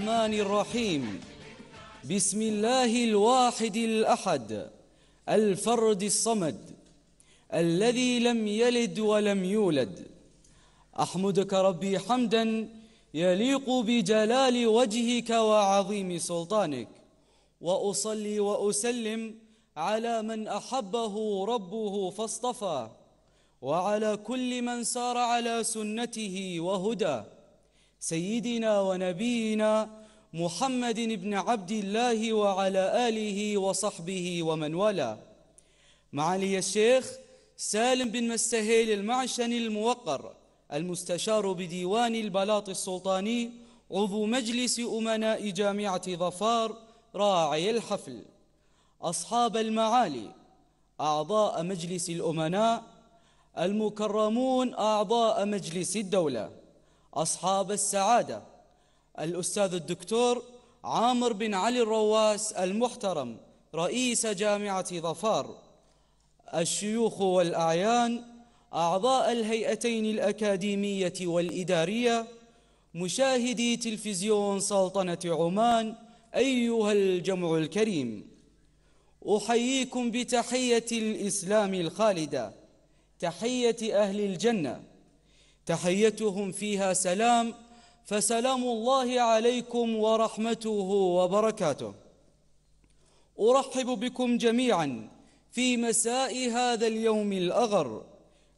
الرحمن الرحيم بسم الله الواحد الأحد الفرد الصمد الذي لم يلد ولم يولد أحمدك ربي حمدا يليق بجلال وجهك وعظيم سلطانك وأصلي وأسلم على من أحبه ربه فاصطفى وعلى كل من سار على سنته وهدى سيدنا ونبينا محمد بن عبد الله وعلى آله وصحبه ومن والاه معالي الشيخ سالم بن مستهيل المعشني الموقر المستشار بديوان البلاط السلطاني عضو مجلس أمناء جامعة ظفار راعي الحفل أصحاب المعالي أعضاء مجلس الأمناء المكرمون أعضاء مجلس الدولة أصحاب السعادة الأستاذ الدكتور عامر بن علي الرواس المحترم رئيس جامعة ظفار الشيوخ والأعيان أعضاء الهيئتين الأكاديمية والإدارية مشاهدي تلفزيون سلطنة عمان أيها الجمع الكريم أحييكم بتحية الإسلام الخالدة تحية أهل الجنة تحيتهم فيها سلام فسلام الله عليكم ورحمته وبركاته ارحب بكم جميعا في مساء هذا اليوم الاغر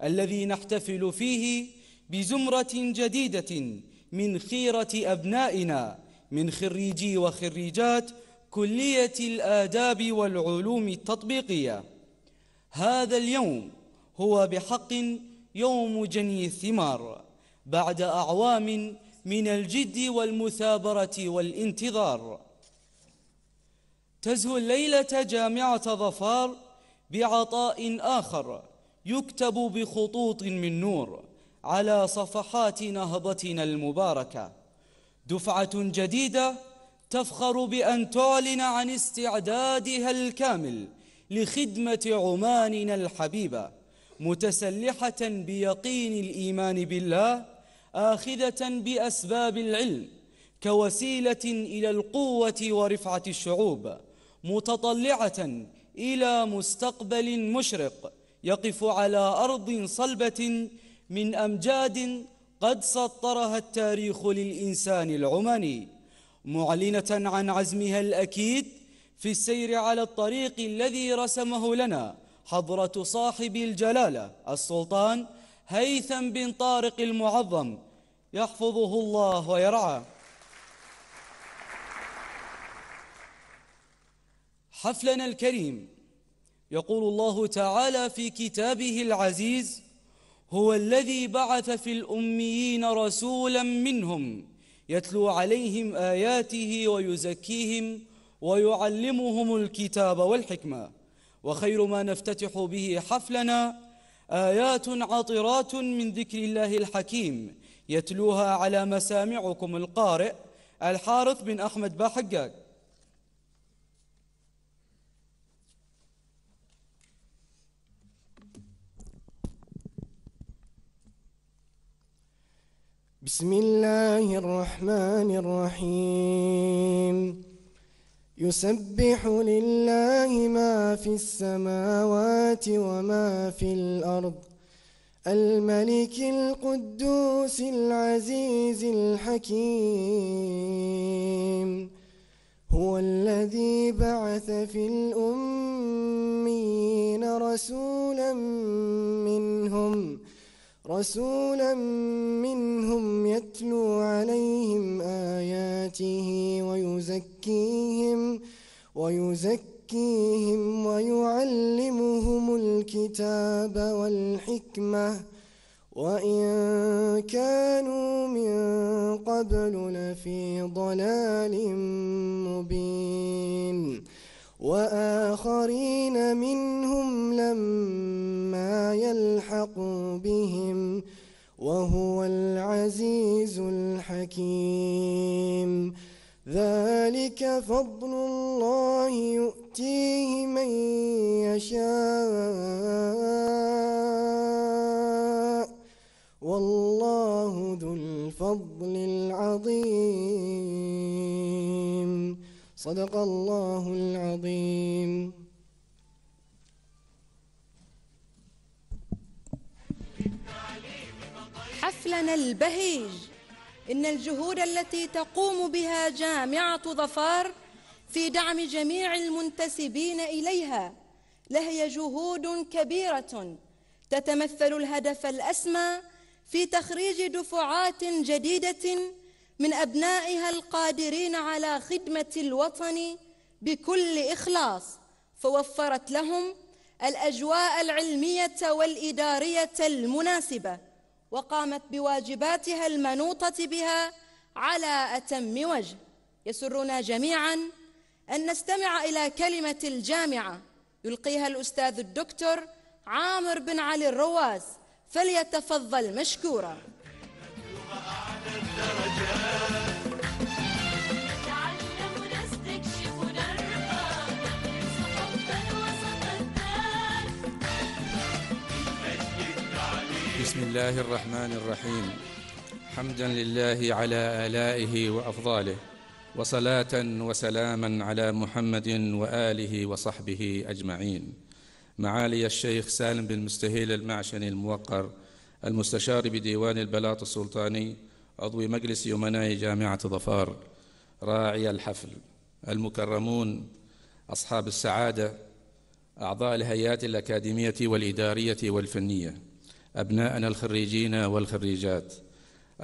الذي نحتفل فيه بزمره جديده من خيره ابنائنا من خريجي وخريجات كليه الاداب والعلوم التطبيقيه هذا اليوم هو بحق يوم جني الثمار بعد أعوام من الجد والمثابرة والانتظار تزهو الليلة جامعة ظفار بعطاء آخر يكتب بخطوط من نور على صفحات نهضتنا المباركة دفعة جديدة تفخر بأن تعلن عن استعدادها الكامل لخدمة عماننا الحبيبة متسلحة بيقين الإيمان بالله آخذة بأسباب العلم كوسيلة إلى القوة ورفعة الشعوب متطلعة إلى مستقبل مشرق يقف على أرض صلبة من أمجاد قد سطرها التاريخ للإنسان العماني معلنة عن عزمها الأكيد في السير على الطريق الذي رسمه لنا حضرة صاحب الجلالة السلطان هيثم بن طارق المعظم يحفظه الله ويرعاه حفلنا الكريم يقول الله تعالى في كتابه العزيز هو الذي بعث في الأميين رسولا منهم يتلو عليهم آياته ويزكيهم ويعلمهم الكتاب والحكمة وخير ما نفتتح به حفلنا آيات عطرات من ذكر الله الحكيم يتلوها على مسامعكم القارئ الحارث بن أحمد باحقاق بسم الله الرحمن الرحيم يسبح لله ما في السماوات وما في الأرض الملك القدوس العزيز الحكيم هو الذي بعث في الأمين رسولا منهم رسولا منهم يتلو عليهم آياته ويزكيهم ويزكيهم ويعلمهم الكتاب والحكمة وإن كانوا من قبل لفي ضلال مبين وآخرين منهم لما يلحقوا بهم وهو العزيز الحكيم ذلك فضل الله يؤتيه من يشاء والله ذو الفضل العظيم صدق الله العظيم حفلنا البهيج إن الجهود التي تقوم بها جامعة ظفار في دعم جميع المنتسبين إليها لهي جهود كبيرة تتمثل الهدف الأسمى في تخريج دفعات جديدة من أبنائها القادرين على خدمة الوطن بكل إخلاص فوفرت لهم الأجواء العلمية والإدارية المناسبة وقامت بواجباتها المنوطة بها على أتم وجه يسرنا جميعا أن نستمع إلى كلمة الجامعة يلقيها الأستاذ الدكتور عامر بن علي الرواس فليتفضل مشكورا بسم الله الرحمن الرحيم حمدا لله على آلائه وأفضاله وصلاة وسلاما على محمد وآله وصحبه أجمعين معالي الشيخ سالم بن مستهيل المعشني الموقر المستشار بديوان البلاط السلطاني عضو مجلس يمناء جامعة ظفار راعي الحفل المكرمون أصحاب السعادة أعضاء الهيئات الأكاديمية والإدارية والفنية أبناءنا الخريجين والخريجات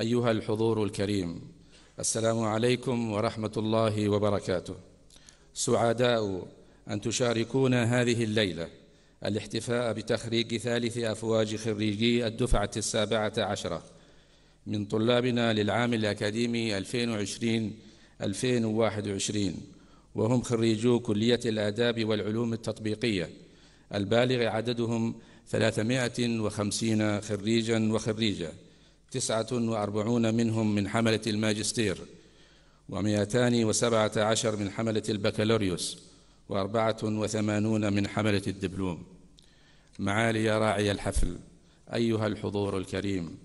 أيها الحضور الكريم السلام عليكم ورحمة الله وبركاته سعداء أن تشاركونا هذه الليلة الاحتفاء بتخريج ثالث أفواج خريجي الدفعة السابعة عشرة من طلابنا للعام الأكاديمي 2020-2021 وهم خريجو كلية الآداب والعلوم التطبيقية البالغ عددهم ثلاثمائة وخمسين خريجا وخريجة تسعة وأربعون منهم من حملة الماجستير ومئتان وسبعة عشر من حملة البكالوريوس وأربعة وثمانون من حملة الدبلوم معالي يا راعي الحفل أيها الحضور الكريم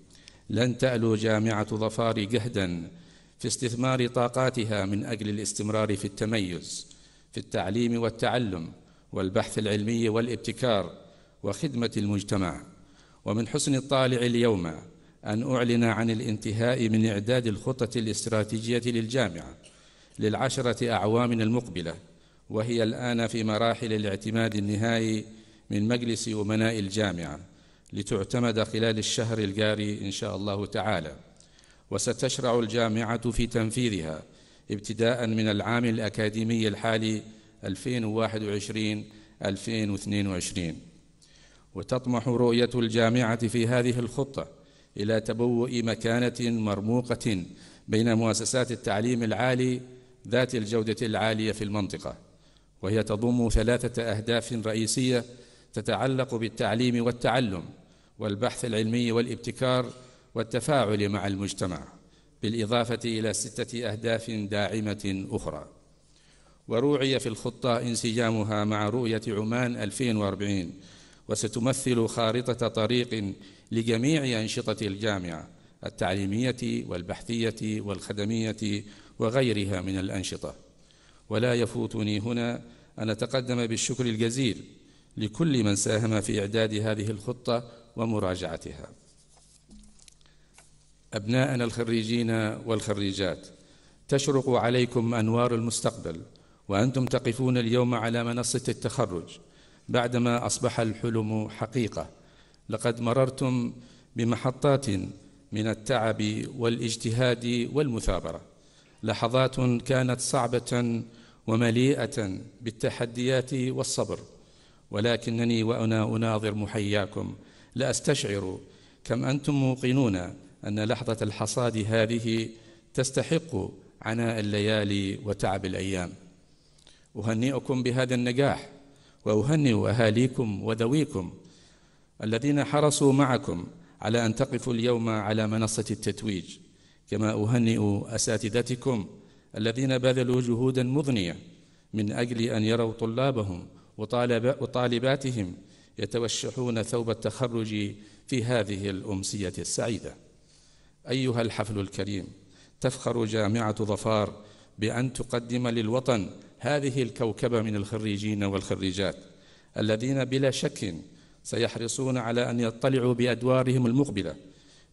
لن تألو جامعة ظفار جهدا في استثمار طاقاتها من أجل الاستمرار في التميز في التعليم والتعلم والبحث العلمي والابتكار وخدمة المجتمع ومن حسن الطالع اليوم أن أعلن عن الانتهاء من إعداد الخطة الاستراتيجية للجامعة للعشرة أعوام المقبلة وهي الآن في مراحل الاعتماد النهائي من مجلس أمناء الجامعة لتعتمد خلال الشهر الجاري إن شاء الله تعالى وستشرع الجامعة في تنفيذها ابتداء من العام الأكاديمي الحالي 2021 2022 وتطمح رؤية الجامعة في هذه الخطة إلى تبوء مكانة مرموقة بين مؤسسات التعليم العالي ذات الجودة العالية في المنطقة وهي تضم ثلاثة أهداف رئيسية تتعلق بالتعليم والتعلم والبحث العلمي والابتكار والتفاعل مع المجتمع بالإضافة إلى ستة أهداف داعمة أخرى وروعي في الخطة انسجامها مع رؤية عمان 2040 وستمثل خارطة طريق لجميع أنشطة الجامعة التعليمية والبحثية والخدمية وغيرها من الأنشطة ولا يفوتني هنا أن أتقدم بالشكر الجزيل لكل من ساهم في إعداد هذه الخطة ومراجعتها أبناءنا الخريجين والخريجات تشرق عليكم أنوار المستقبل وأنتم تقفون اليوم على منصة التخرج بعدما أصبح الحلم حقيقة لقد مررتم بمحطات من التعب والاجتهاد والمثابرة لحظات كانت صعبة ومليئة بالتحديات والصبر ولكنني وأنا أناظر محياكم لأستشعر كم أنتم موقنون أن لحظة الحصاد هذه تستحق عناء الليالي وتعب الأيام أهنئكم بهذا النجاح وأهنئ أهاليكم وذويكم الذين حرصوا معكم على أن تقفوا اليوم على منصة التتويج كما أهنئ أساتذتكم الذين بذلوا جهودا مضنية من أجل أن يروا طلابهم وطالب وطالباتهم يتوشحون ثوب التخرج في هذه الأمسية السعيدة أيها الحفل الكريم تفخر جامعة ظفار بأن تقدم للوطن هذه الكوكبة من الخريجين والخريجات الذين بلا شك سيحرصون على أن يطلعوا بأدوارهم المقبلة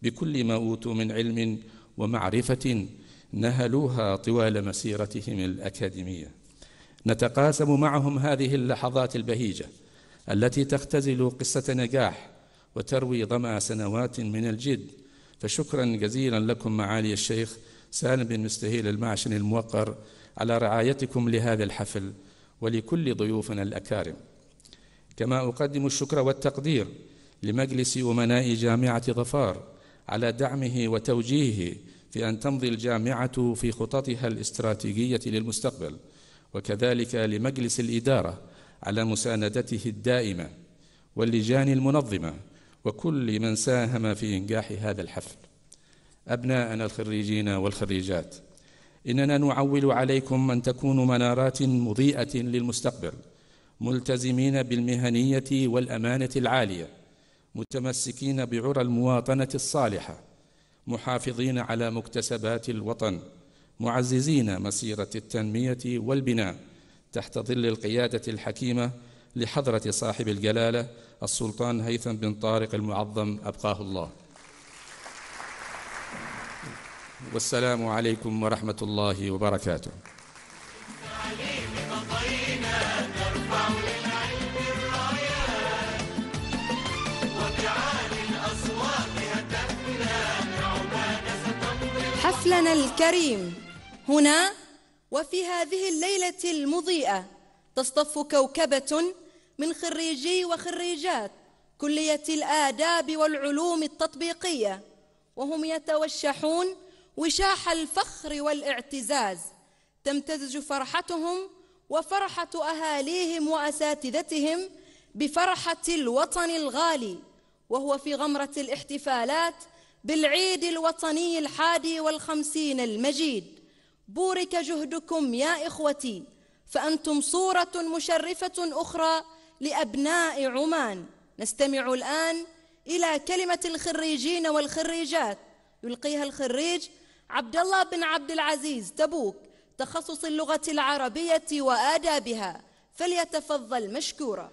بكل ما أوتوا من علم ومعرفة نهلوها طوال مسيرتهم الأكاديمية نتقاسم معهم هذه اللحظات البهيجة التي تختزل قصة نجاح وتروي ظمأ سنوات من الجد فشكرا جزيلا لكم معالي الشيخ سالم بن مستهيل المعشن الموقر على رعايتكم لهذا الحفل ولكل ضيوفنا الأكارم كما أقدم الشكر والتقدير لمجلس أمناء جامعة ظفار على دعمه وتوجيهه في أن تمضي الجامعة في خططها الاستراتيجية للمستقبل وكذلك لمجلس الإدارة على مساندته الدائمة واللجان المنظمة وكل من ساهم في إنجاح هذا الحفل أبناءنا الخريجين والخريجات إننا نعول عليكم أن تكونوا منارات مضيئة للمستقبل ملتزمين بالمهنية والأمانة العالية متمسكين بعرى المواطنة الصالحة محافظين على مكتسبات الوطن معززين مسيرة التنمية والبناء تحت ظل القيادة الحكيمة لحضرة صاحب الجلالة السلطان هيثم بن طارق المعظم أبقاه الله والسلام عليكم ورحمة الله وبركاته حفلنا الكريم هنا وفي هذه الليلة المضيئة تصطف كوكبة من خريجي وخريجات كلية الآداب والعلوم التطبيقية وهم يتوشحون وشاح الفخر والاعتزاز تمتزج فرحتهم وفرحة أهاليهم وأساتذتهم بفرحة الوطن الغالي وهو في غمرة الاحتفالات بالعيد الوطني الحادي والخمسين المجيد بورك جهدكم يا إخوتي فأنتم صورة مشرفة أخرى لأبناء عمان نستمع الآن إلى كلمة الخريجين والخريجات يلقيها الخريج عبد الله بن عبد العزيز تبوك تخصص اللغة العربية وآدابها فليتفضل مشكورا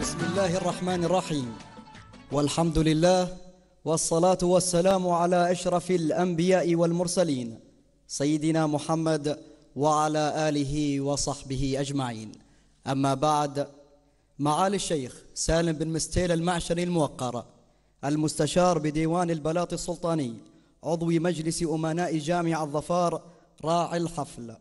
بسم الله الرحمن الرحيم والحمد لله والصلاة والسلام على أشرف الأنبياء والمرسلين سيدنا محمد وعلى آله وصحبه أجمعين أما بعد معالي الشيخ سالم بن مستيل المعشري الموقر المستشار بديوان البلاط السلطاني عضو مجلس أمناء جامع الظفار راعي الحفل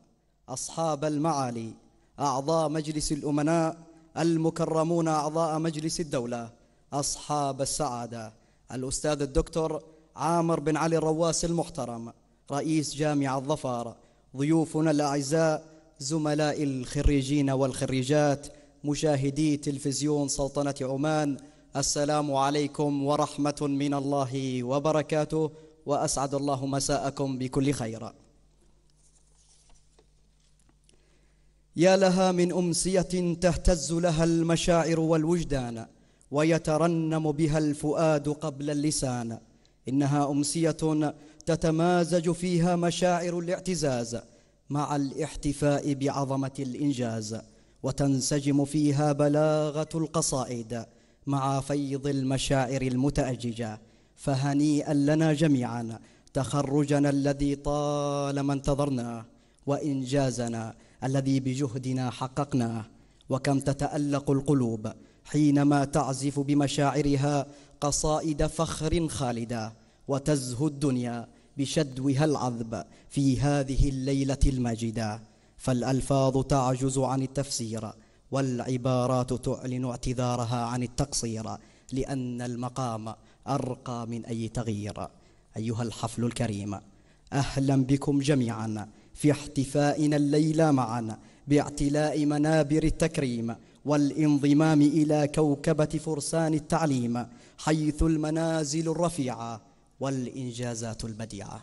أصحاب المعالي أعضاء مجلس الأمناء المكرمون أعضاء مجلس الدولة أصحاب السعادة الأستاذ الدكتور عامر بن علي الرواس المحترم رئيس جامع الظفار ضيوفنا الأعزاء زملاء الخريجين والخريجات مشاهدي تلفزيون سلطنة عمان السلام عليكم ورحمة من الله وبركاته وأسعد الله مساءكم بكل خير يا لها من أمسية تهتز لها المشاعر والوجدان ويترنم بها الفؤاد قبل اللسان إنها أمسية تتمازج فيها مشاعر الاعتزاز مع الاحتفاء بعظمه الانجاز وتنسجم فيها بلاغه القصائد مع فيض المشاعر المتاججه فهنيئا لنا جميعا تخرجنا الذي طالما انتظرناه وانجازنا الذي بجهدنا حققناه وكم تتالق القلوب حينما تعزف بمشاعرها قصائد فخر خالده وتزهو الدنيا بشدوها العذب في هذه الليلة المجدة فالألفاظ تعجز عن التفسير والعبارات تعلن اعتذارها عن التقصير لأن المقام أرقى من أي تغيير أيها الحفل الكريم أهلا بكم جميعا في احتفائنا الليلة معا باعتلاء منابر التكريم والانضمام إلى كوكبة فرسان التعليم حيث المنازل الرفيعة والإنجازات البديعة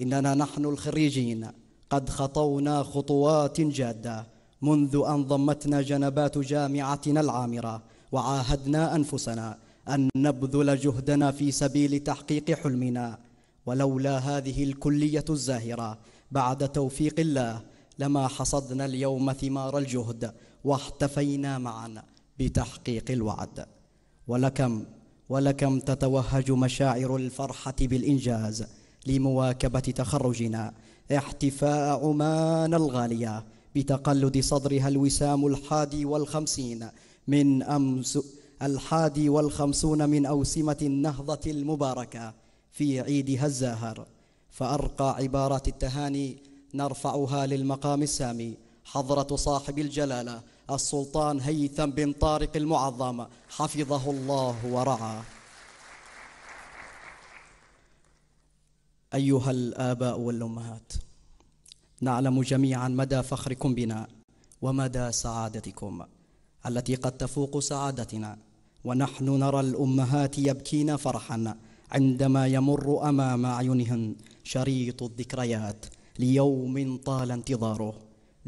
إننا نحن الخريجين قد خطونا خطوات جادة منذ أن ضمتنا جنبات جامعتنا العامرة وعاهدنا أنفسنا أن نبذل جهدنا في سبيل تحقيق حلمنا ولولا هذه الكلية الزاهرة بعد توفيق الله لما حصدنا اليوم ثمار الجهد واحتفينا معا بتحقيق الوعد ولكم ولكم تتوهج مشاعر الفرحة بالإنجاز لمواكبة تخرجنا احتفاء عمان الغالية بتقلد صدرها الوسام الحادي والخمسين من أمس الحادي والخمسون من أوسمة النهضة المباركة في عيدها الزاهر فأرقى عبارات التهاني نرفعها للمقام السامي حضرة صاحب الجلالة السلطان هيثم بن طارق المعظم حفظه الله ورعاه أيها الآباء والأمهات نعلم جميعا مدى فخركم بنا ومدى سعادتكم التي قد تفوق سعادتنا ونحن نرى الأمهات يبكين فرحا عندما يمر أمام أعينهن شريط الذكريات ليوم طال انتظاره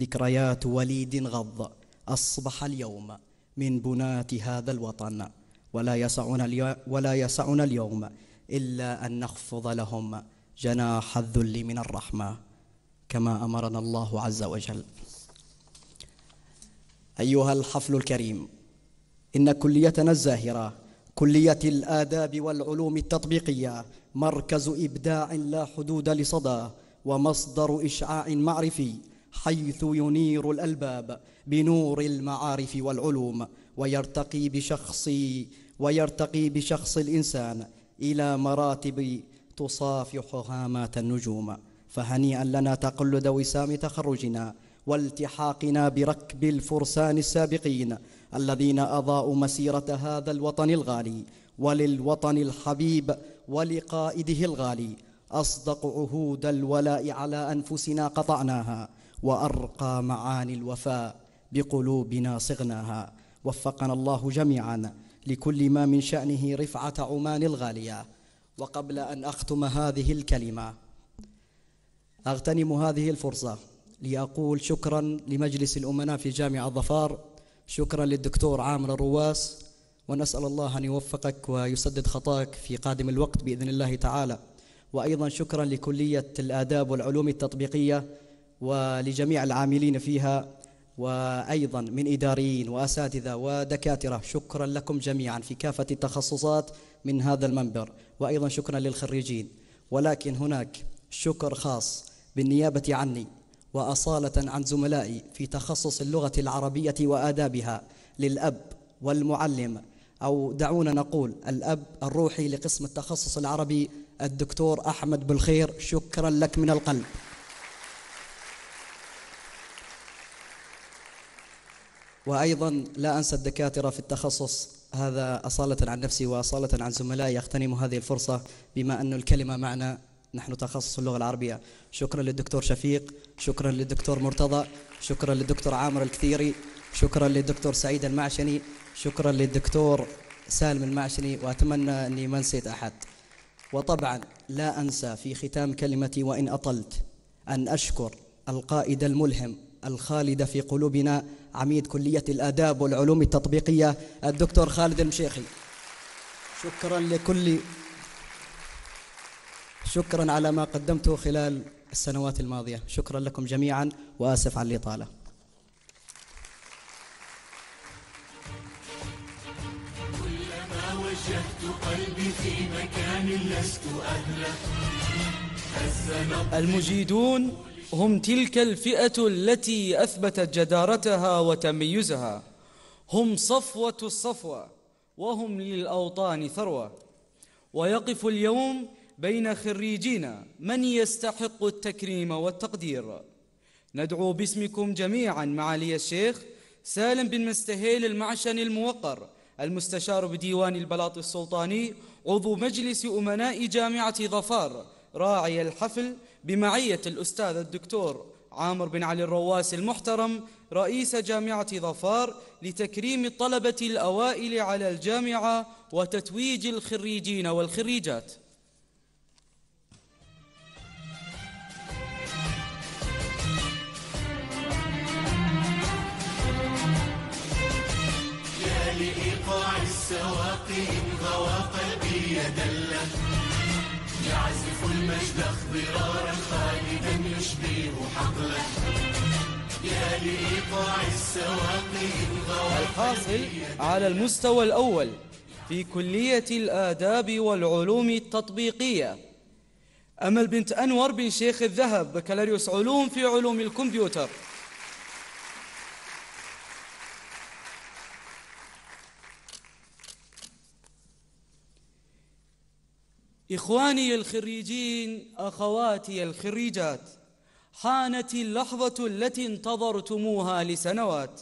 ذكريات وليد غض أصبح اليوم من بناة هذا الوطن ولا يسعنا ولا يسعنا اليوم إلا أن نخفض لهم جناح الذل من الرحمة كما أمرنا الله عز وجل أيها الحفل الكريم إن كليتنا الزاهرة كلية الآداب والعلوم التطبيقية مركز إبداع لا حدود لصدى ومصدر إشعاع معرفي حيث ينير الألباب بنور المعارف والعلوم ويرتقي بشخصي ويرتقي بشخص الإنسان إلى مراتب تصافح هامات النجوم فهنيئا لنا تقلد وسام تخرجنا والتحاقنا بركب الفرسان السابقين الذين أضاءوا مسيرة هذا الوطن الغالي وللوطن الحبيب ولقائده الغالي أصدق عهود الولاء على أنفسنا قطعناها وأرقى معاني الوفاء بقلوبنا صغناها وفقنا الله جميعا لكل ما من شأنه رفعة عمان الغالية وقبل أن أختم هذه الكلمة أغتنم هذه الفرصة لأقول شكرا لمجلس الأمناء في جامعة ظفار شكرا للدكتور عامر الرواس ونسأل الله أن يوفقك ويسدد خطاك في قادم الوقت بإذن الله تعالى وأيضا شكرا لكلية الآداب والعلوم التطبيقية ولجميع العاملين فيها وأيضا من إداريين وأساتذة ودكاترة شكرا لكم جميعا في كافة التخصصات من هذا المنبر وأيضا شكرا للخريجين ولكن هناك شكر خاص بالنيابة عني وأصالة عن زملائي في تخصص اللغة العربية وآدابها للأب والمعلم أو دعونا نقول الأب الروحي لقسم التخصص العربي الدكتور أحمد بالخير شكرا لك من القلب وأيضا لا أنسى الدكاترة في التخصص هذا أصالة عن نفسي وأصالة عن زملائي يغتنم هذه الفرصة بما أن الكلمة معنا نحن تخصص اللغة العربية شكرا للدكتور شفيق شكرا للدكتور مرتضى شكرا للدكتور عامر الكثيري شكرا للدكتور سعيد المعشني شكرا للدكتور سالم المعشني وأتمنى أني ما نسيت أحد وطبعا لا أنسى في ختام كلمتي وإن أطلت أن أشكر القائد الملهم الخالدة في قلوبنا عميد كلية الآداب والعلوم التطبيقية الدكتور خالد المشيخي شكرا لكل شكرا على ما قدمته خلال السنوات الماضية شكرا لكم جميعا وآسف على الإطالة كلما وجهت قلبي في مكان لست أهله المجيدون هم تلك الفئة التي أثبتت جدارتها وتميزها هم صفوة الصفوة وهم للأوطان ثروة ويقف اليوم بين خريجينا من يستحق التكريم والتقدير ندعو باسمكم جميعا معالي الشيخ سالم بن مستهيل المعشني الموقر المستشار بديوان البلاط السلطاني عضو مجلس أمناء جامعة ظفار راعي الحفل بمعية الأستاذ الدكتور عامر بن علي الرواسي المحترم رئيس جامعة ظفار لتكريم الطلبة الأوائل على الجامعة وتتويج الخريجين والخريجات يا لإيقاع السواق إن غوى قلبي يدله يعزف المجد اخضرارا خالدا يشبه حقله يا لإيقاع السواقي الحاصل على المستوى الأول في كلية الآداب والعلوم التطبيقية أمل بنت أنور بن شيخ الذهب بكالوريوس علوم في علوم الكمبيوتر إخواني الخريجين أخواتي الخريجات حانت اللحظة التي انتظرتموها لسنوات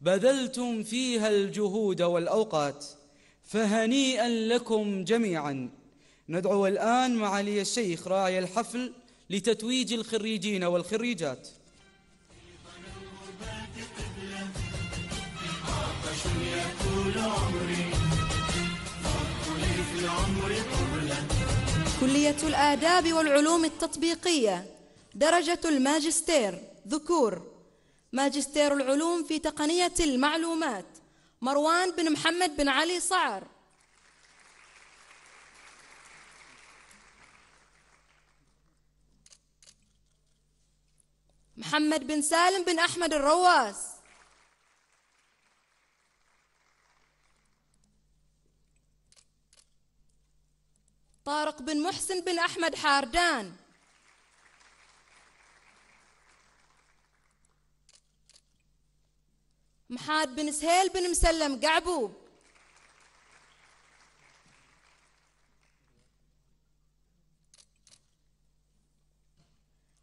بذلتم فيها الجهود والأوقات فهنيئا لكم جميعا ندعو الآن معالي الشيخ راعي الحفل لتتويج الخريجين والخريجات عمري كلية الآداب والعلوم التطبيقية درجة الماجستير ذكور ماجستير العلوم في تقنية المعلومات مروان بن محمد بن علي صعر محمد بن سالم بن أحمد الرواس طارق بن محسن بن أحمد حاردان محاد بن سهيل بن مسلم قعبوب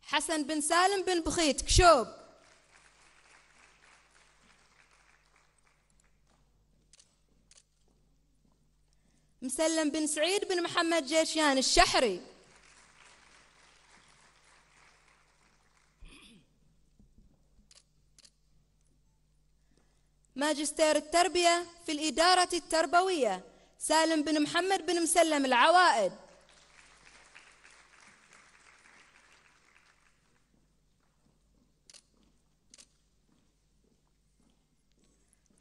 حسن بن سالم بن بخيت كشوب مسلم بن سعيد بن محمد جيشيان الشحري ماجستير التربية في الإدارة التربوية سالم بن محمد بن مسلم العوائد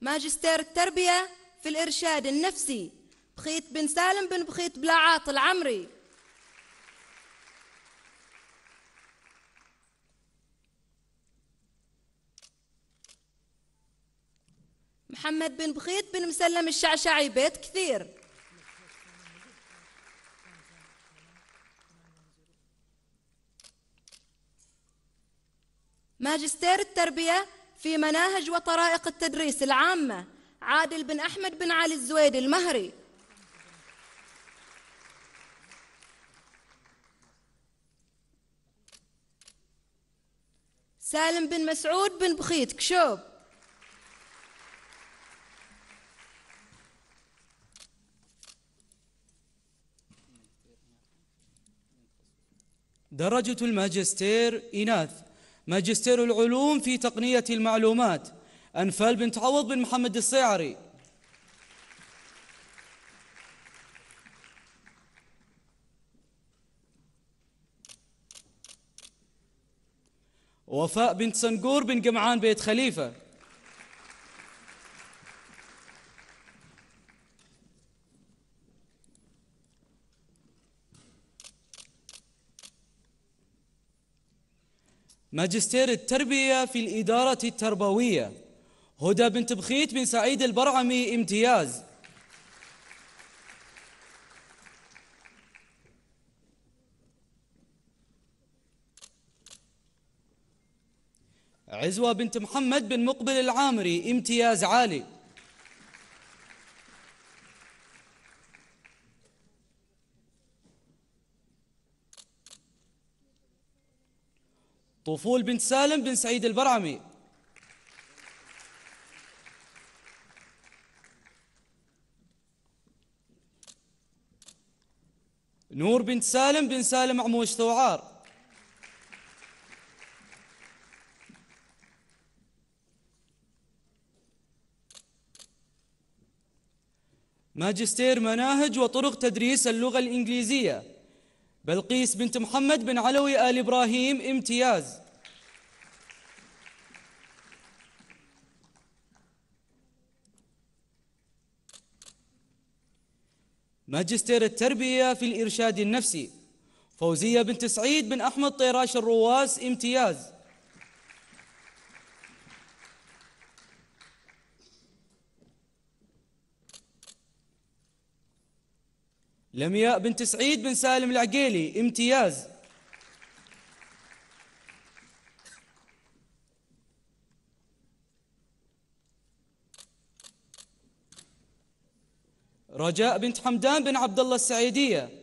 ماجستير التربية في الإرشاد النفسي بخيت بن سالم بن بخيت بلا عاطل عمري محمد بن بخيت بن مسلم الشعشعي بيت كثير ماجستير التربية في مناهج وطرائق التدريس العامة عادل بن أحمد بن علي الزويد المهري سالم بن مسعود بن بخيت كشوب درجة الماجستير إناث ماجستير العلوم في تقنية المعلومات أنفال بن تعوض بن محمد الصيعري وفاء بنت صنقور بن جمعان بيت خليفة ماجستير التربية في الإدارة التربوية هدى بنت بخيت بن سعيد البرعمي امتياز عزوة بنت محمد بن مقبل العامري امتياز عالي طفول بنت سالم بن سعيد البرعمي نور بنت سالم بن سالم عموش ثوعار ماجستير مناهج وطرق تدريس اللغة الإنجليزية بلقيس بنت محمد بن علوي آل إبراهيم امتياز ماجستير التربية في الإرشاد النفسي فوزية بنت سعيد بن أحمد طيراش الرواس امتياز لمياء بنت سعيد بن سالم العقيلي امتياز رجاء بنت حمدان بن عبد الله السعيدية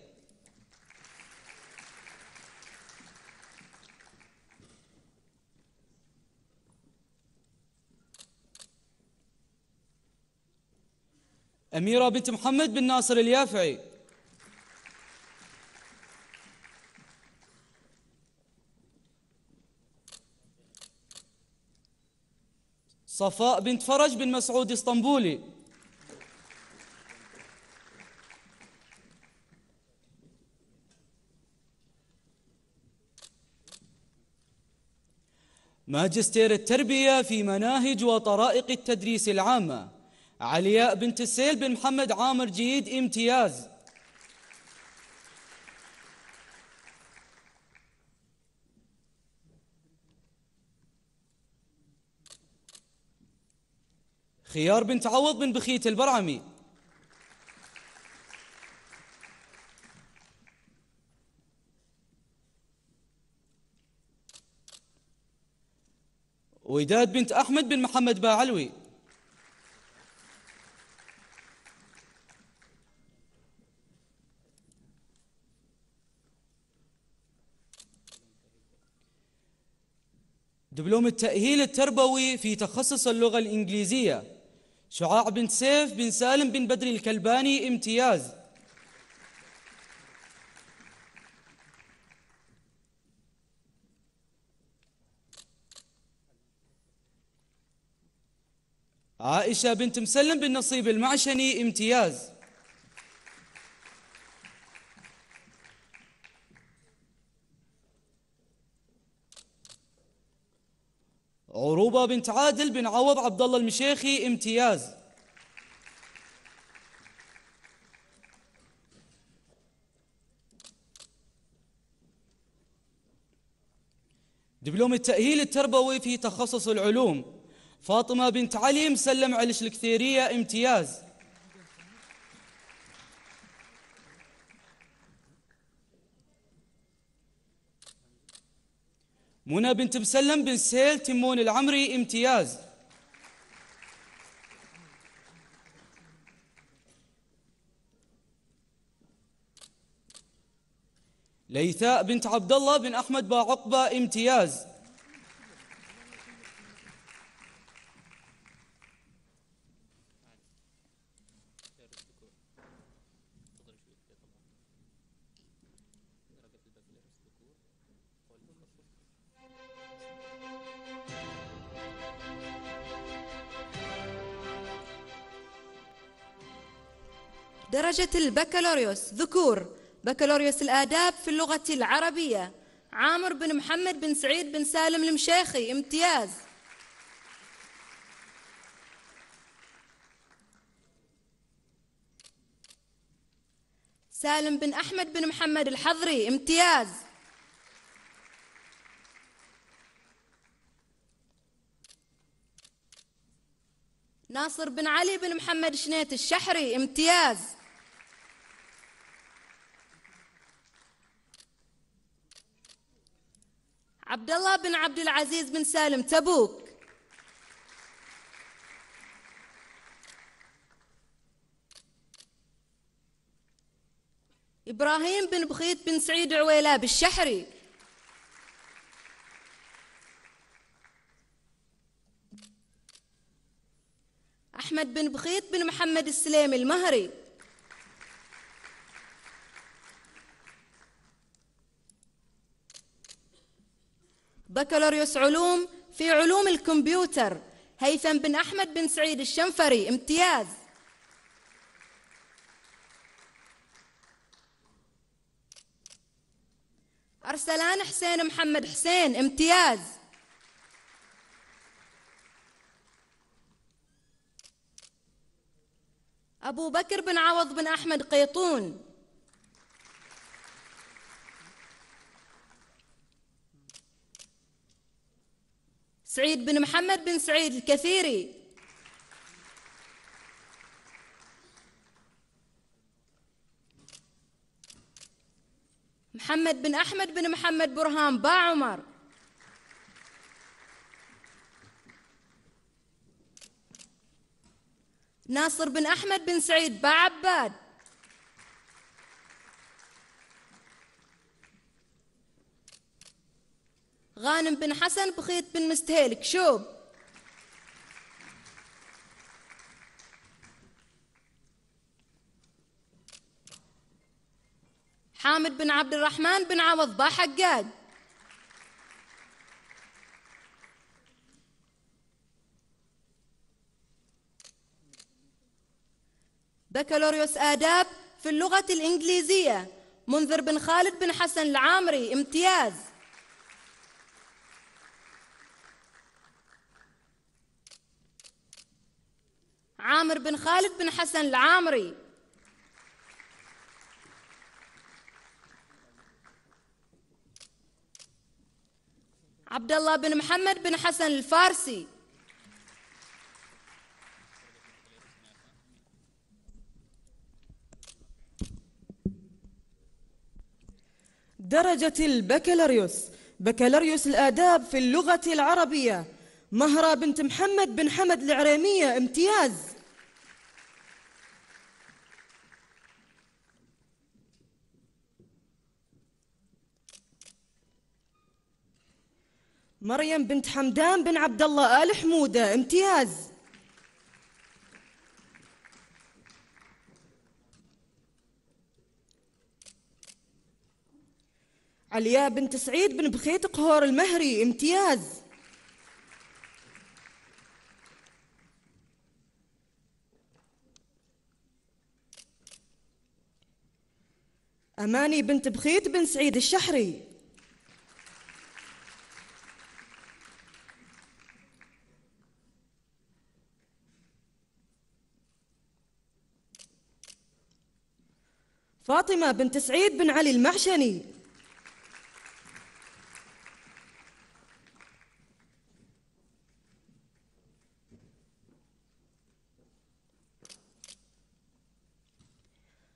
أميرة بنت محمد بن ناصر اليافعي صفاء بنت فرج بن مسعود اسطنبولي ماجستير التربية في مناهج وطرائق التدريس العامة علياء بنت السيل بن محمد عامر جيد امتياز خيار بنت عوض بن بخيت البرعمي وداد بنت أحمد بن محمد باعلوي دبلوم التأهيل التربوي في تخصص اللغة الإنجليزية شعاع بن سيف بن سالم بن بدر الكلباني امتياز عائشة بنت مسلم بن نصيب المعشني امتياز عروبة بنت عادل بن عوض عبد الله المشيخي امتياز دبلوم التأهيل التربوي في تخصص العلوم فاطمة بنت علي مسلم علش الكثيرية امتياز منى بنت مسلم بن سهيل تمون العمري امتياز ليثاء بنت عبد الله بن احمد باعقبه امتياز درجة البكالوريوس ذكور بكالوريوس الآداب في اللغة العربية عامر بن محمد بن سعيد بن سالم المشيخي امتياز سالم بن أحمد بن محمد الحضري امتياز ناصر بن علي بن محمد شنيت الشحري امتياز عبد الله بن عبد العزيز بن سالم تبوك إبراهيم بن بخيت بن سعيد عويلة بالشحري أحمد بن بخيت بن محمد السليم المهري بكالوريوس علوم في علوم الكمبيوتر هيثم بن أحمد بن سعيد الشنفري امتياز أرسلان حسين محمد حسين امتياز أبو بكر بن عوض بن أحمد قيطون سعيد بن محمد بن سعيد الكثيري محمد بن أحمد بن محمد برهان با عمر ناصر بن أحمد بن سعيد با عباد غانم بن حسن بخيت بن مستهلك شوب حامد بن عبد الرحمن بن عوض با حقاد بكالوريوس آداب في اللغة الإنجليزية منذر بن خالد بن حسن العامري امتياز عامر بن خالد بن حسن العامري عبد الله بن محمد بن حسن الفارسي درجة البكالوريوس بكالوريوس الآداب في اللغة العربية مهرة بنت محمد بن حمد العريمية امتياز مريم بنت حمدان بن عبد الله آل حمودة امتياز علياء بنت سعيد بن بخيت قهور المهري امتياز أماني بنت بخيت بن سعيد الشحري فاطمة بنت سعيد بن علي المعشني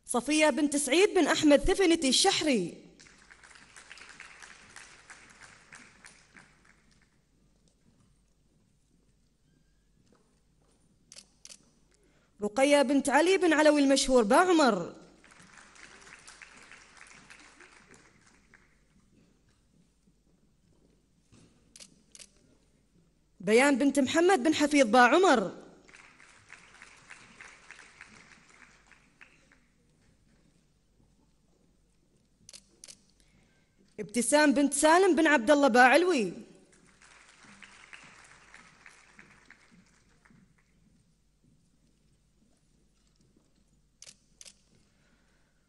صفية بنت سعيد بن أحمد ثفنتي الشحري رقية بنت علي بن علوي المشهور باعمر بيان بنت محمد بن حفيظ با عمر ابتسام بنت سالم بن عبد الله با علوي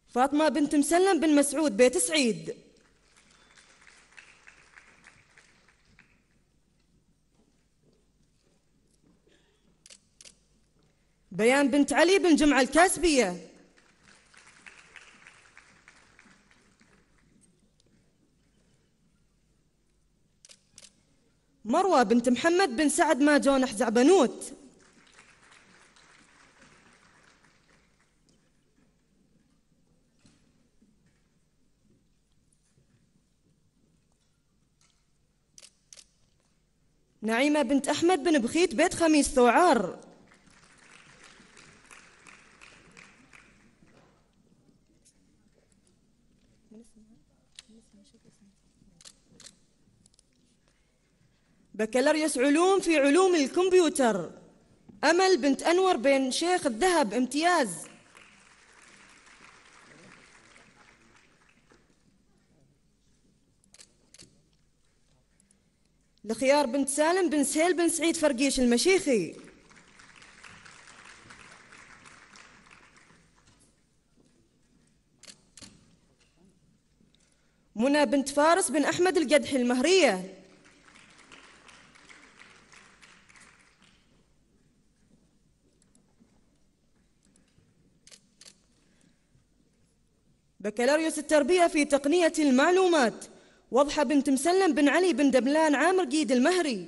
فاطمة بنت مسلم بن مسعود بيت سعيد بيان بنت علي بن جمعة الكاسبية مروة بنت محمد بن سعد ماجون حزعبنوت نعيمة بنت أحمد بن بخيت بيت خميس ثوعار بكالوريوس علوم في علوم الكمبيوتر أمل بنت أنور بن شيخ الذهب امتياز لخيار بنت سالم بن سهيل بن سعيد فرقيش المشيخي منى بنت فارس بن أحمد القدحي المهرية بكالوريوس التربية في تقنية المعلومات وضحى بنت مسلم بن علي بن دبلان عامر قيد المهري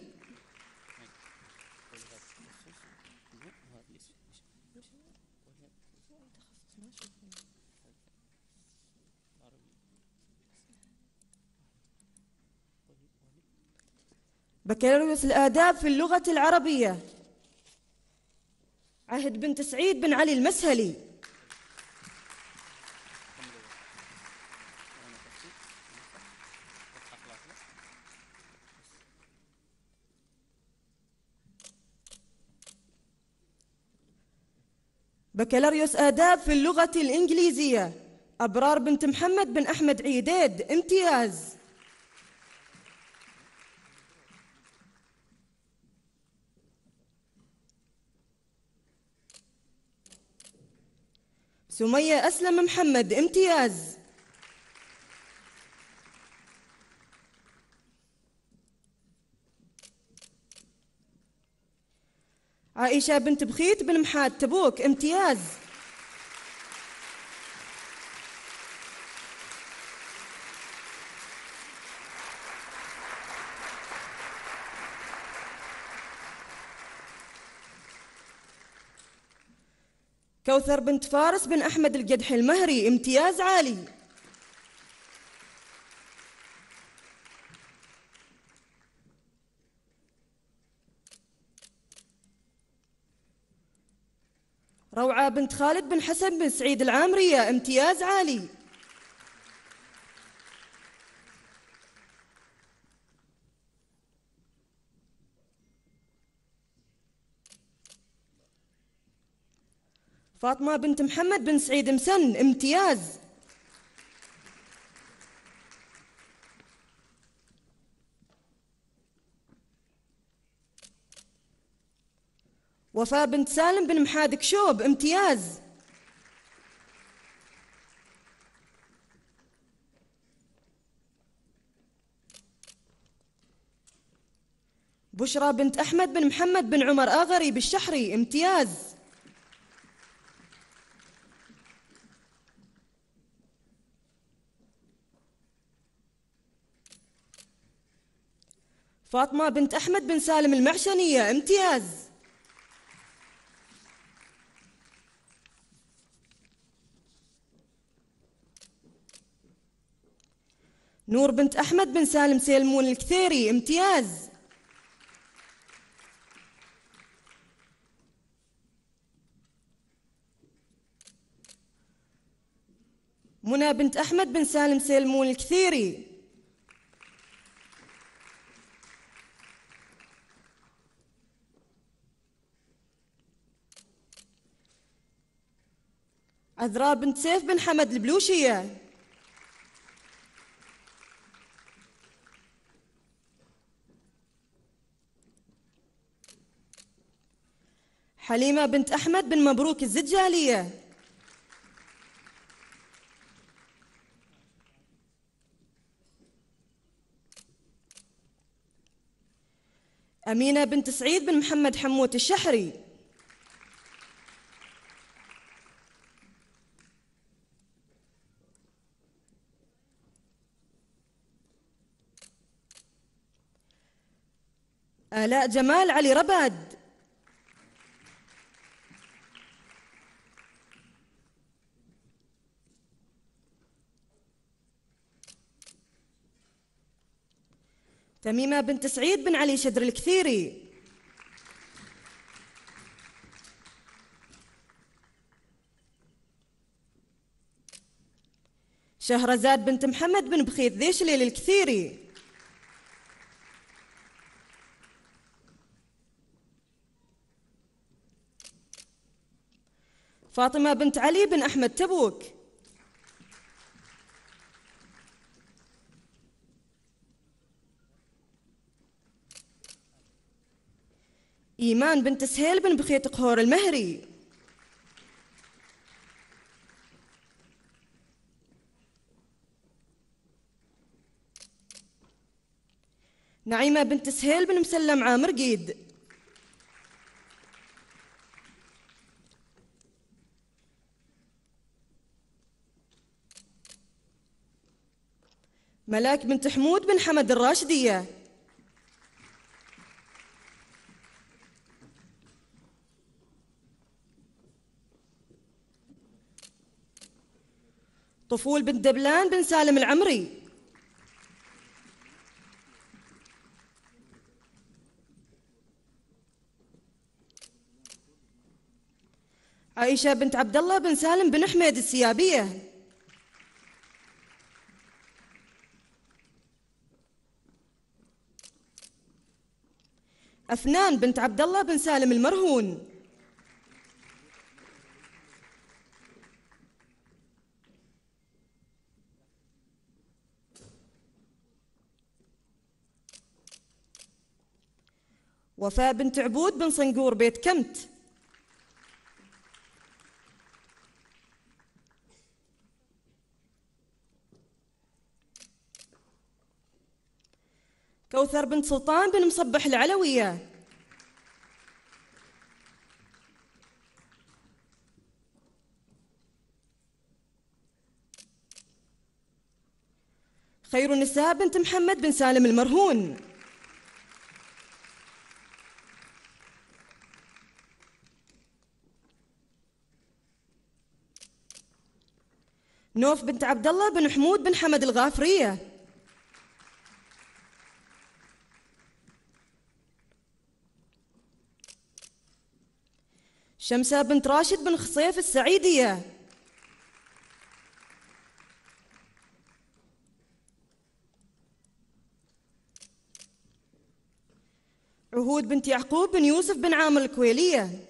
بكالوريوس الآداب في اللغة العربية عهد بنت سعيد بن علي المسهلي بكالوريوس آداب في اللغة الإنجليزية أبرار بنت محمد بن أحمد عيديد امتياز سمية أسلم محمد امتياز عائشة بنت بخيت بن محاد تبوك امتياز كوثر بنت فارس بن أحمد القدحي المهري امتياز عالي روعة بنت خالد بن حسن بن سعيد العامرية امتياز عالي فاطمة بنت محمد بن سعيد مسن امتياز وفاء بنت سالم بن محاد كشوب امتياز بشرى بنت أحمد بن محمد بن عمر آغري بالشحري امتياز فاطمة بنت أحمد بن سالم المعشنية امتياز نور بنت أحمد بن سالم سيلمون الكثيري امتياز منى بنت أحمد بن سالم سيلمون الكثيري عذراء بنت سيف بن حمد البلوشيه حليمة بنت أحمد بن مبروك الزجالية أمينة بنت سعيد بن محمد حموت الشحري آلاء جمال علي رباد تميمة بنت سعيد بن علي شدر الكثيري شهرزاد بنت محمد بن بخيت ذيشليل الكثيري فاطمة بنت علي بن أحمد تبوك إيمان بنت سهيل بن بخيت قهور المهري نعيمة بنت سهيل بن مسلم عامر قيد ملاك بنت حمود بن حمد الراشديه طفول بن دبلان بن سالم العمري عائشة بنت عبد الله بن سالم بن حميد السيابية أفنان بنت عبد الله بن سالم المرهون وفاء بنت عبود بن صنقور بيت كمت كوثر بنت سلطان بن مصبح العلوية خير النساء بنت محمد بن سالم المرهون نوف بنت عبد الله بن حمود بن حمد الغافرية شمسة بنت راشد بن خصيف السعيدية عهود بنت يعقوب بن يوسف بن عامر الكويليه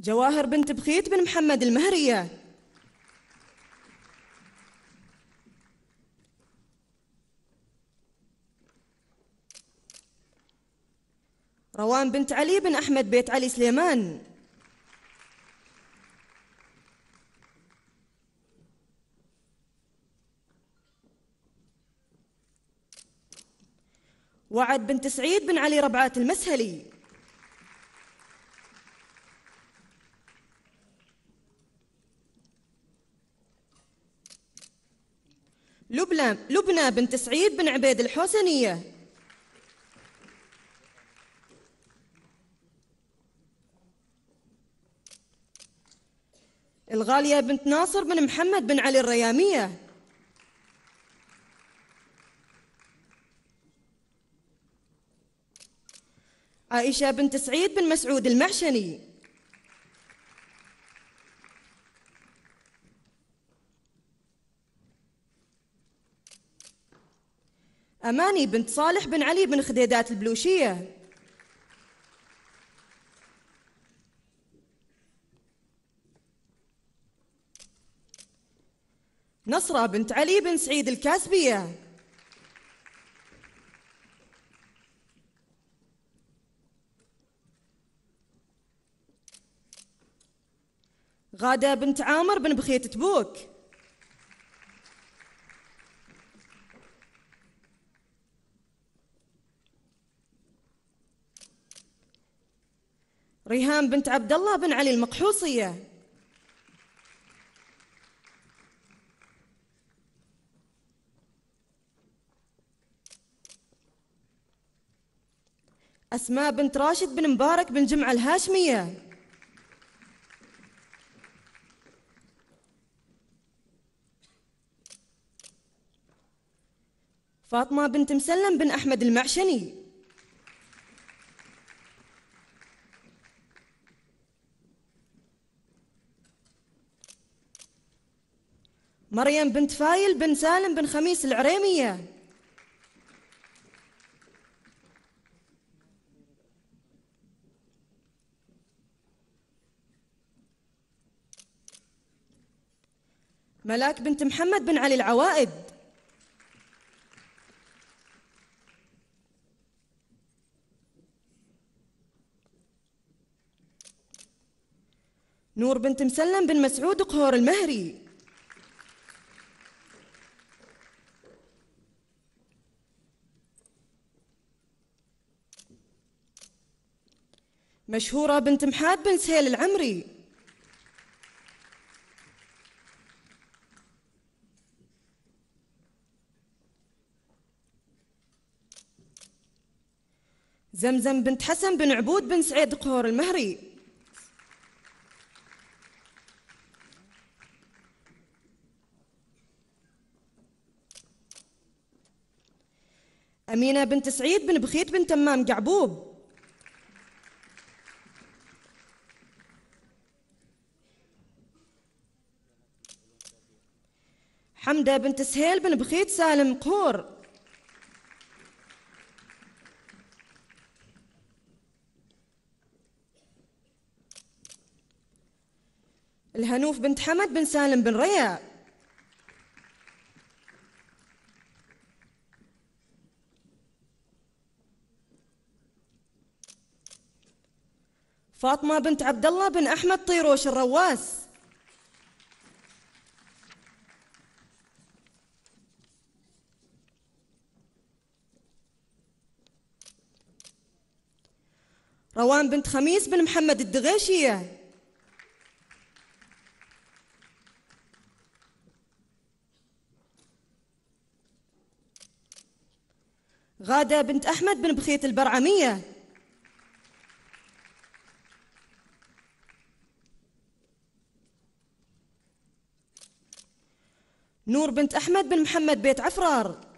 جواهر بنت بخيت بن محمد المهرية روان بنت علي بن أحمد بيت علي سليمان وعد بنت سعيد بن علي ربعات المسهلي لبنى لبنى بنت سعيد بن عبيد الحسنية الغالية بنت ناصر بن محمد بن علي الريامية عائشة بنت سعيد بن مسعود المعشني أماني بنت صالح بن علي بن خديدات البلوشية نصرة بنت علي بن سعيد الكاسبية غادة بنت عامر بن بخيت تبوك ريهام بنت عبد الله بن علي المقحوصيه أسماء بنت راشد بن مبارك بن جمعة الهاشمية فاطمة بنت مسلم بن أحمد المعشني مريم بنت فايل بن سالم بن خميس العريمية ملاك بنت محمد بن علي العوائد نور بنت مسلم بن مسعود قهور المهري مشهورة بنت محاد بن سهيل العمري زمزم بنت حسن بن عبود بن سعيد قهور المهري أمينة بنت سعيد بن بخيت بن تمام قعبوب حمدة بنت سهيل بن بخيت سالم قهور الهنوف بنت حمد بن سالم بن ريا فاطمة بنت عبد الله بن أحمد طيروش الرواس روان بنت خميس بن محمد الدغيشية غادة بنت أحمد بن بخيت البرعمية نور بنت أحمد بن محمد بيت عفرار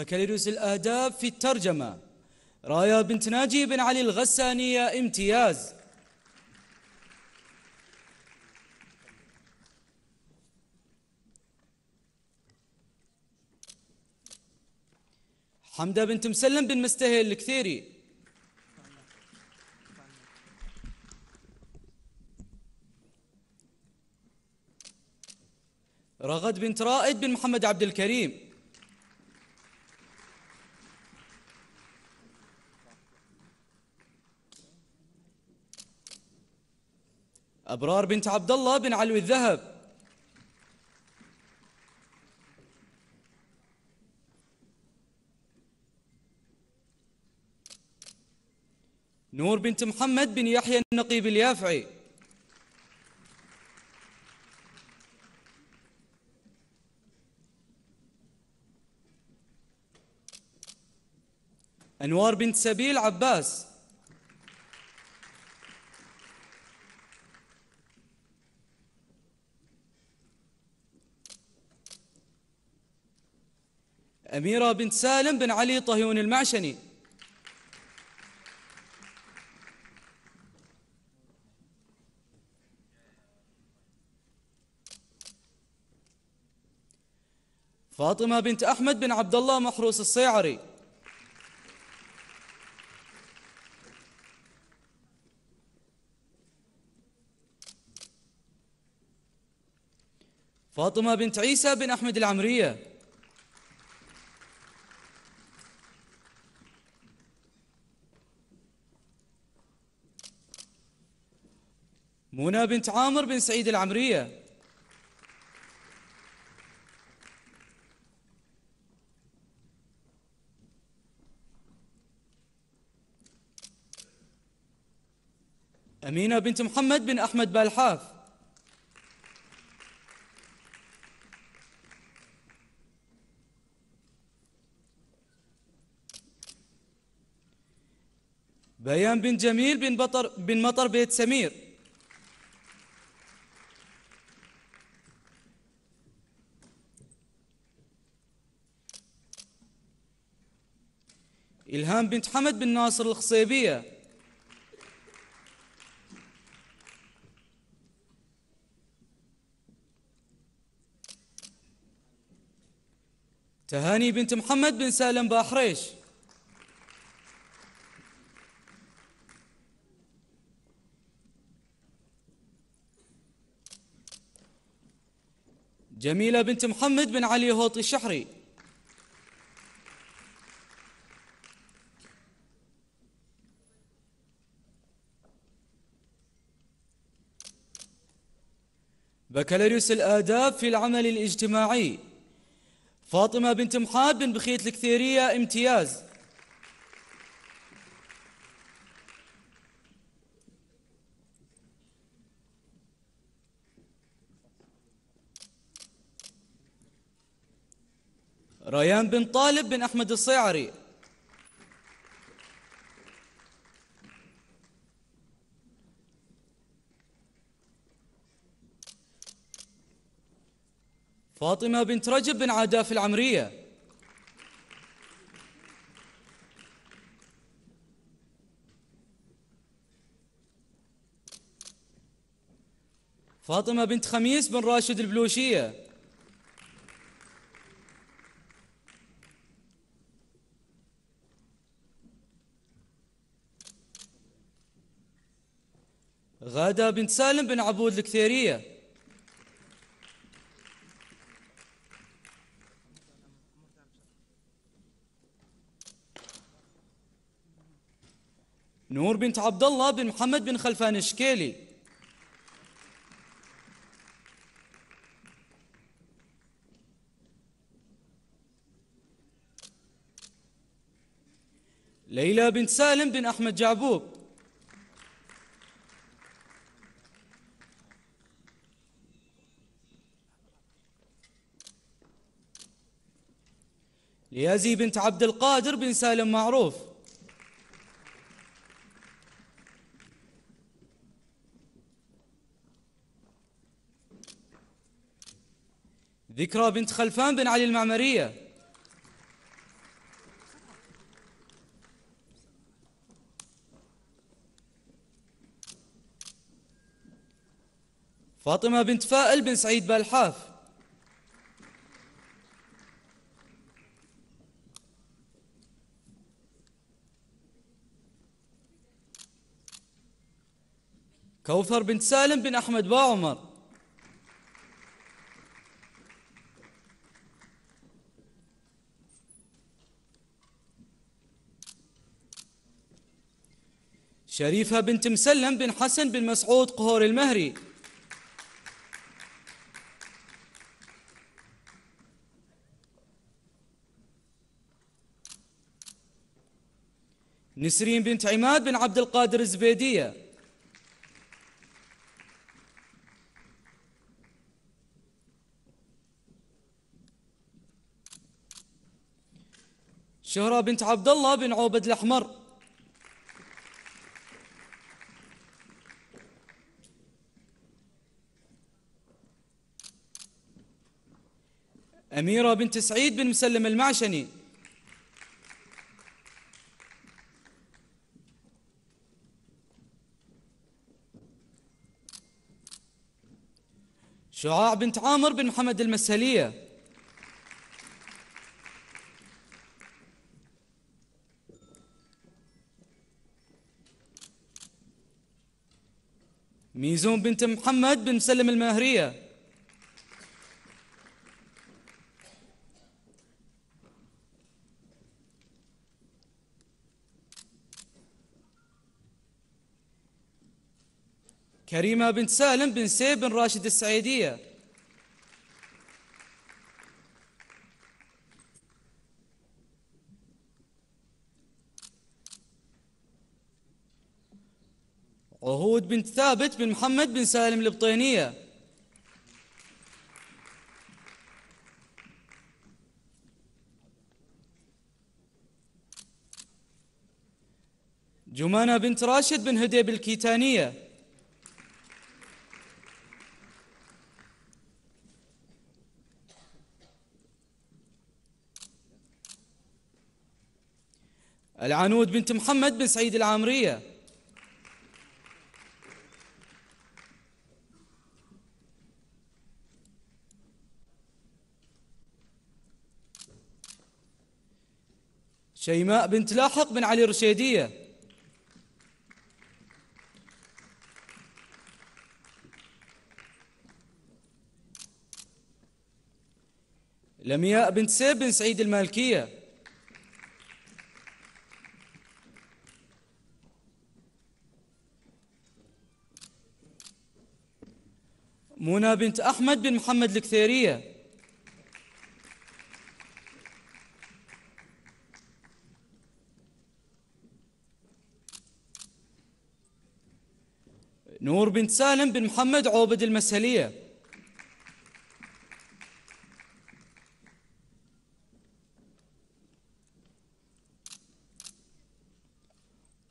بكالوريوس الآداب في الترجمة رايا بنت ناجي بن علي الغسانية امتياز حمدة بنت مسلم بن مستهل الكثيري رغد بنت رائد بن محمد عبد الكريم أبرار بنت عبد الله بن علوي الذهب نور بنت محمد بن يحيى النقيب اليافعي أنوار بنت سبيل عباس أميرة بنت سالم بن علي طهيون المعشني فاطمة بنت أحمد بن عبد الله محروس الصيعري فاطمة بنت عيسى بن أحمد العمرية منى بنت عامر بن سعيد العمرية أمينة بنت محمد بن أحمد بالحاف بيان بن جميل بن, بطر بن مطر بيت سمير إلهام بنت حمد بن ناصر الخصيبية تهاني بنت محمد بن سالم باحريش جميلة بنت محمد بن علي هوطي الشحري بكالوريوس الآداب في العمل الاجتماعي فاطمة بنت محاد بن بخيت الكثيرية امتياز ريان بن طالب بن أحمد الصيعري فاطمة بنت رجب بن عداف العمرية فاطمة بنت خميس بن راشد البلوشية غادة بنت سالم بن عبود الكثيرية نور بنت عبد الله بن محمد بن خلفان الشكيلي ليلى بنت سالم بن أحمد جعبوب ليازي بنت عبد القادر بن سالم معروف ذكرى بنت خلفان بن علي المعمرية فاطمة بنت فائل بن سعيد بالحاف كوثر بنت سالم بن أحمد باعمر شريفة بنت مسلم بن حسن بن مسعود قهور المهري نسرين بنت عماد بن عبد القادر الزبيدية شهرة بنت عبد الله بن عوبد الأحمر أميرة بنت سعيد بن مسلم المعشني شعاع بنت عامر بن محمد المسهلية ميزون بنت محمد بن مسلم الماهريه كريمة بنت سالم بن سيب بن راشد السعيدية عهود بنت ثابت بن محمد بن سالم البطينية جمانة بنت راشد بن هديب الكيتانية العنود بنت محمد بن سعيد العامرية شيماء بنت لاحق بن علي رشيدية لمياء بنت سيب بن سعيد المالكيه منى بنت أحمد بن محمد الكثيرية نور بنت سالم بن محمد عوبد المسهلية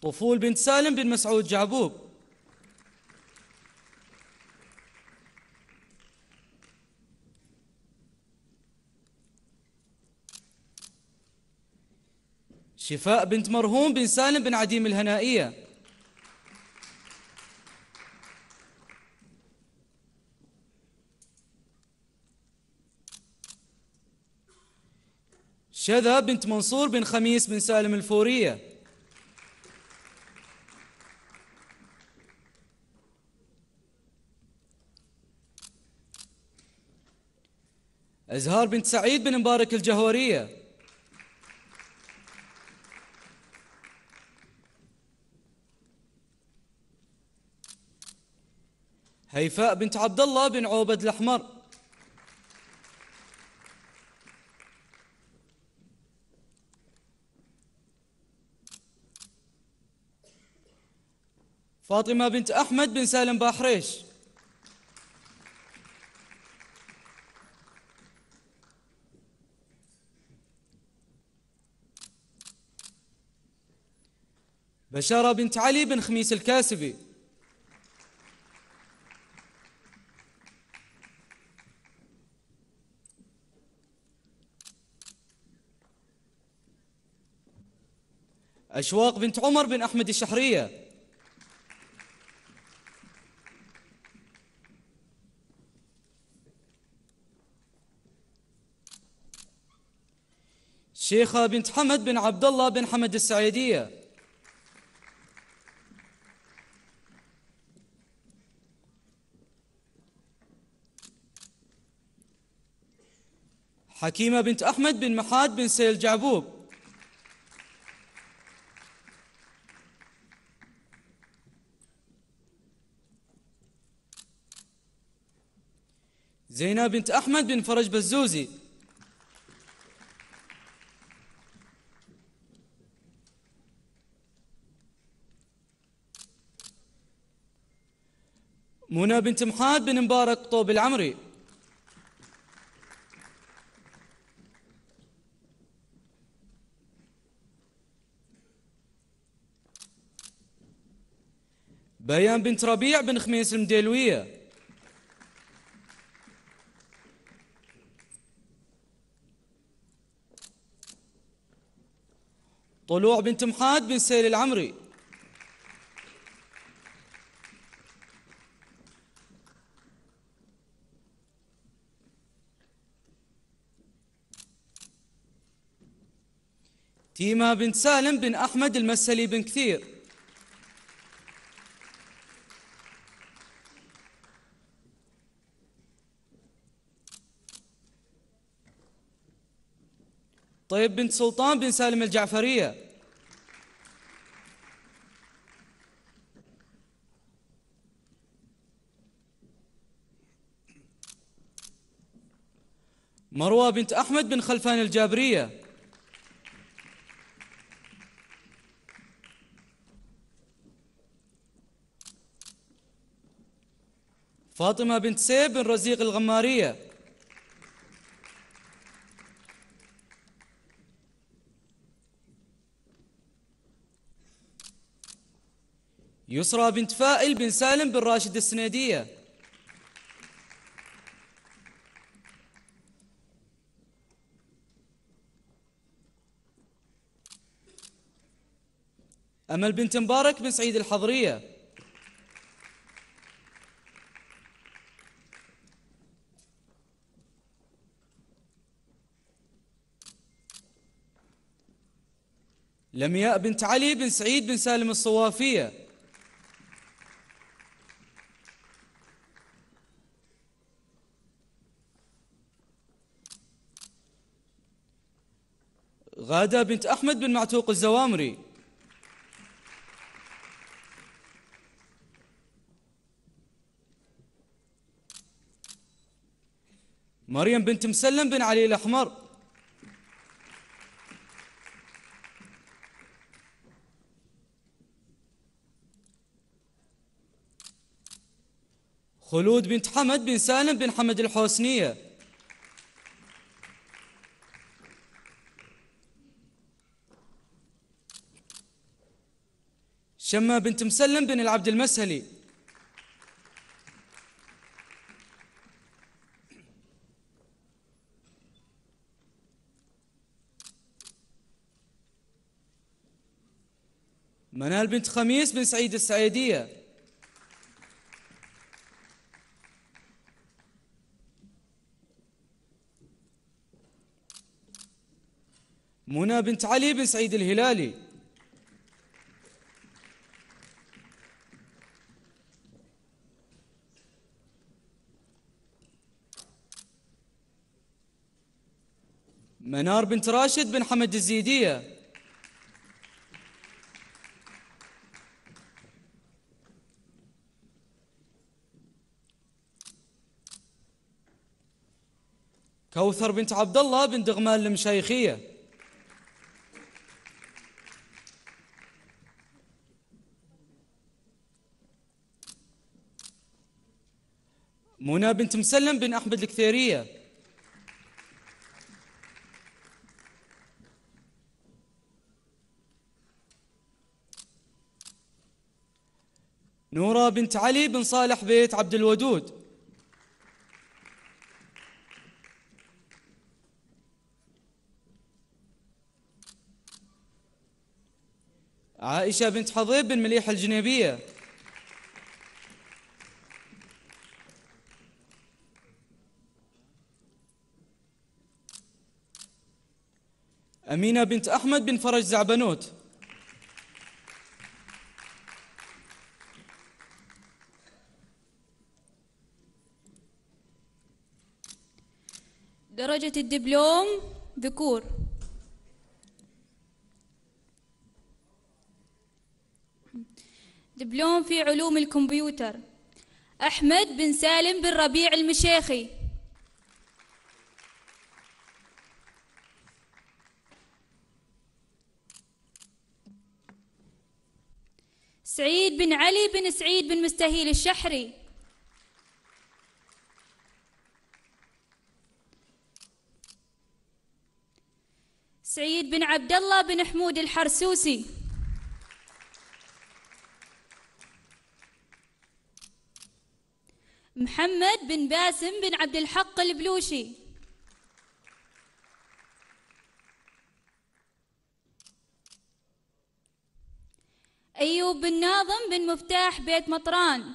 طفول بنت سالم بن مسعود جعبوب شفاء بنت مرهوم بن سالم بن عديم الهنائية شذا بنت منصور بن خميس بن سالم الفورية أزهار بنت سعيد بن مبارك الجهوريه هيفاء بنت عبد الله بن عوبد الأحمر فاطمة بنت أحمد بن سالم باحريش بشارة بنت علي بن خميس الكاسبي أشواق بنت عمر بن أحمد الشحرية شيخة بنت حمد بن عبد الله بن حمد السعيدية حكيمة بنت أحمد بن محاد بن سيل جعبوب زينب بنت أحمد بن فرج بزوزي منى بنت محاد بن مبارك طوب العمري بيان بنت ربيع بن خميس المديلويه طلوع بنت محاد بن سيل العمري تيما بنت سالم بن أحمد المسلي بن كثير طيب بنت سلطان بن سالم الجعفرية مروة بنت أحمد بن خلفان الجابرية فاطمة بنت سيب بن رزيق الغمارية يسرى بنت فائل بن سالم بن راشد السنيدية أمل بنت مبارك بن سعيد الحضرية لمياء بنت علي بن سعيد بن سالم الصوافيه غادة بنت أحمد بن معتوق الزوامري مريم بنت مسلم بن علي الأحمر خلود بنت حمد بن سالم بن حمد الحوسنيه شما بنت مسلم بن العبد المسهلي منال بنت خميس بن سعيد السعيدية منى بنت علي بن سعيد الهلالي منار بنت راشد بن حمد الزيدية كوثر بنت عبد الله بن دغمال المشايخية منى بنت مسلم بن أحمد الكثيرية نورة بنت علي بن صالح بيت عبد الودود عائشة بنت حضيب بن مليح الجنيبية أمينة بنت أحمد بن فرج زعبنوت درجة الدبلوم ذكور دبلوم في علوم الكمبيوتر أحمد بن سالم بن ربيع المشيخي سعيد بن علي بن سعيد بن مستهيل الشحري سعيد بن عبد الله بن حمود الحرسوسي محمد بن باسم بن عبد الحق البلوشي أيوب بن ناظم بن مفتاح بيت مطران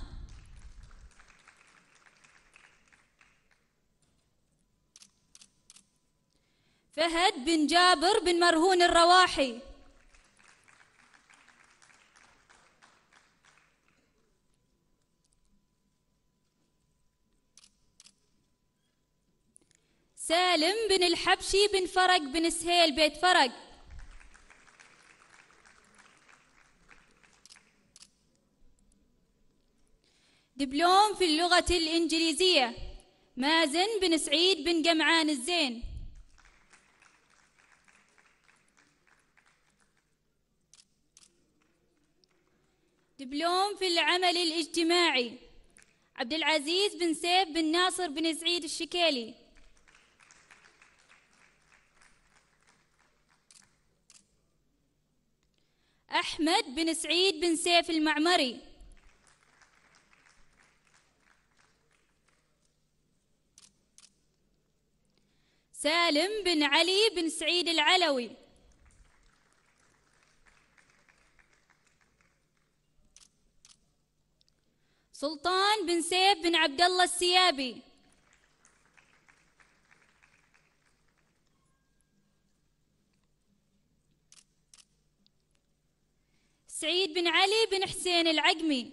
فهد بن جابر بن مرهون الرواحي سالم بن الحبشي بن فرق بن سهيل بيت فرق دبلوم في اللغة الإنجليزية مازن بن سعيد بن جمعان الزين دبلوم في العمل الاجتماعي عبد العزيز بن سيف بن ناصر بن سعيد الشكيلي أحمد بن سعيد بن سيف المعمري سالم بن علي بن سعيد العلوي سلطان بن سيف بن عبد الله السيابي سعيد بن علي بن حسين العقمي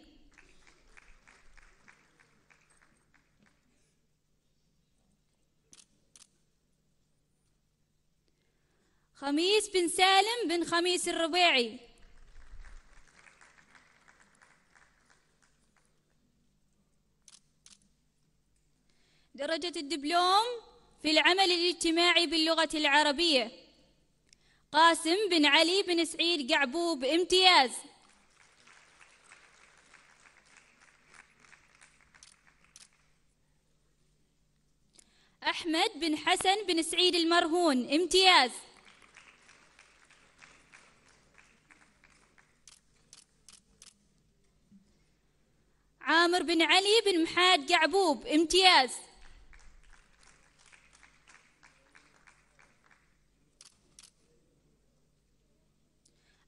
خميس بن سالم بن خميس الربيعي درجة الدبلوم في العمل الاجتماعي باللغة العربية قاسم بن علي بن سعيد قعبوب امتياز أحمد بن حسن بن سعيد المرهون امتياز عامر بن علي بن محاد قعبوب امتياز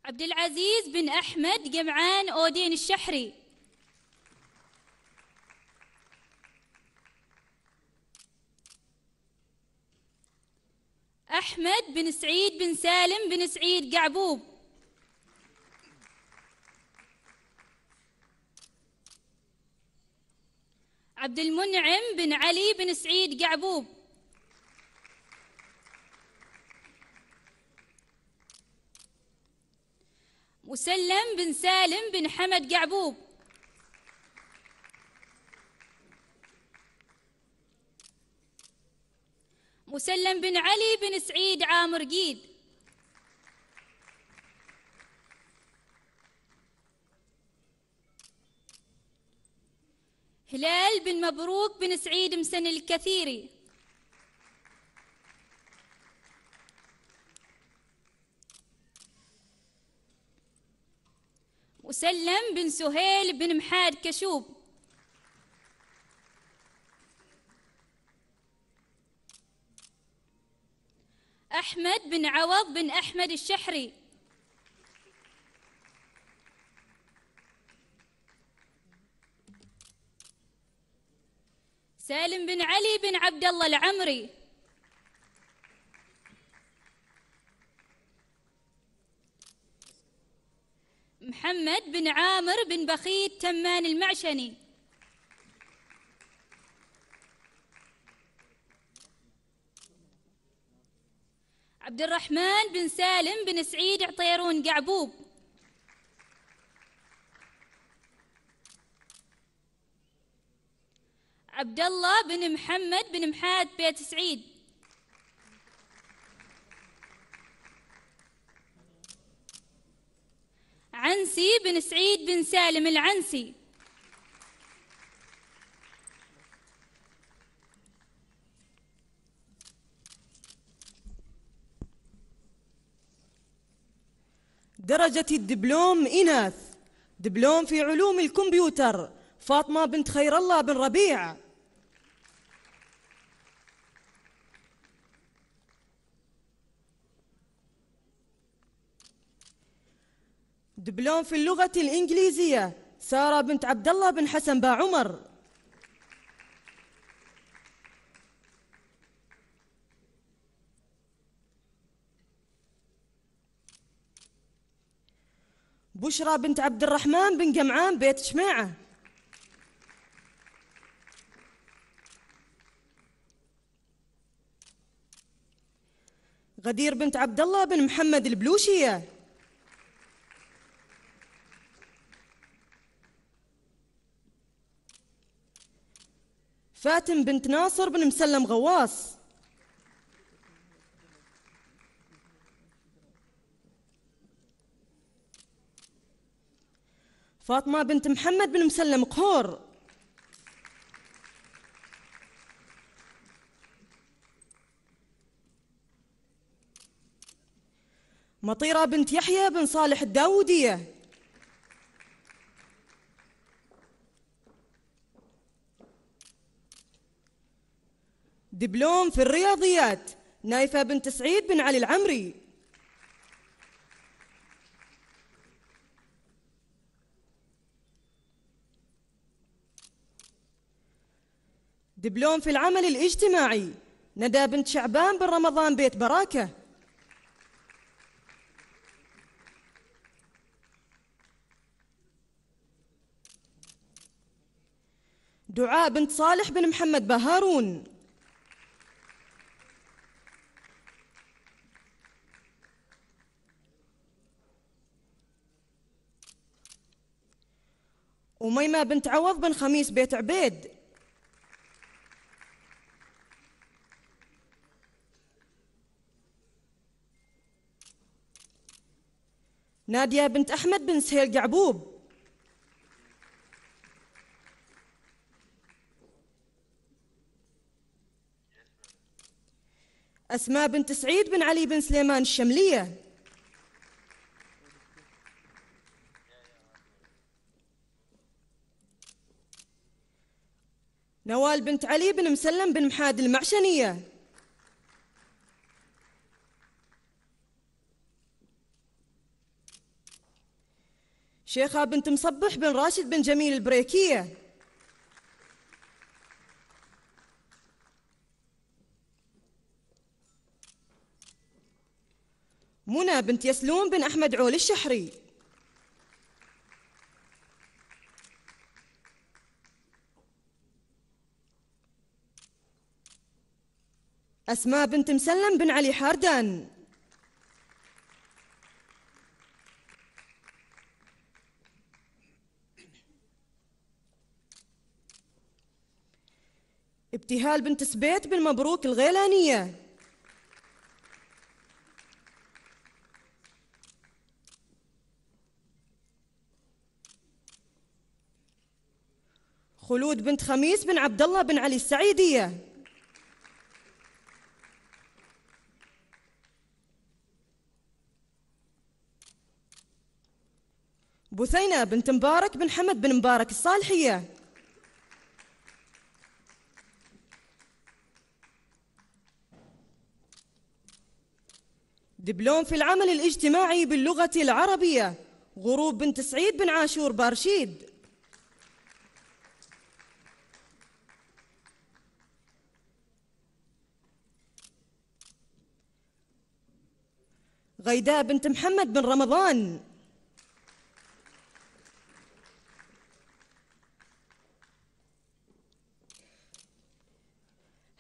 عبد العزيز بن أحمد جمعان أودين الشحري أحمد بن سعيد بن سالم بن سعيد قعبوب عبد المنعم بن علي بن سعيد قعبوب مسلم بن سالم بن حمد قعبوب مسلم بن علي بن سعيد عامر قيد هلال بن مبروك بن سعيد مسن الكثيري وسلم بن سهيل بن محاد كشوب أحمد بن عوض بن أحمد الشحري سالم بن علي بن عبد الله العمري محمد بن عامر بن بخيت تمان المعشني عبد الرحمن بن سالم بن سعيد عطيرون قعبوب عبد الله بن محمد بن محاد بيت سعيد عنسي بن سعيد بن سالم العنسي درجة الدبلوم إناث دبلوم في علوم الكمبيوتر فاطمة بنت خير الله بن ربيع دبلوم في اللغة الإنجليزية سارة بنت عبد الله بن حسن با عمر بشرى بنت عبد الرحمن بن جمعان بيت شماعة غدير بنت عبد الله بن محمد البلوشيه فاتن بنت ناصر بن مسلم غواص فاطمة بنت محمد بن مسلم قهور مطيرة بنت يحيى بن صالح الداودية دبلوم في الرياضيات نايفة بنت سعيد بن علي العمري دبلوم في العمل الاجتماعي ندى بنت شعبان بن رمضان بيت بركة دعاء بنت صالح بن محمد بهارون وميمة بنت عوض بن خميس بيت عبيد نادية بنت أحمد بن سهيل قعبوب أسماء بنت سعيد بن علي بن سليمان الشملية نوال بنت علي بن مسلم بن محاد المعشنية شيخة بنت مصبح بن راشد بن جميل البريكية منى بنت يسلون بن أحمد عول الشحري أسماء بنت مسلم بن علي حاردان ابتهال بنت سبيت بن مبروك الغيلانية خلود بنت خميس بن عبد الله بن علي السعيديه بثينة بنت مبارك بن حمد بن مبارك الصالحية دبلوم في العمل الاجتماعي باللغة العربية غروب بنت سعيد بن عاشور بارشيد غيداء بنت محمد بن رمضان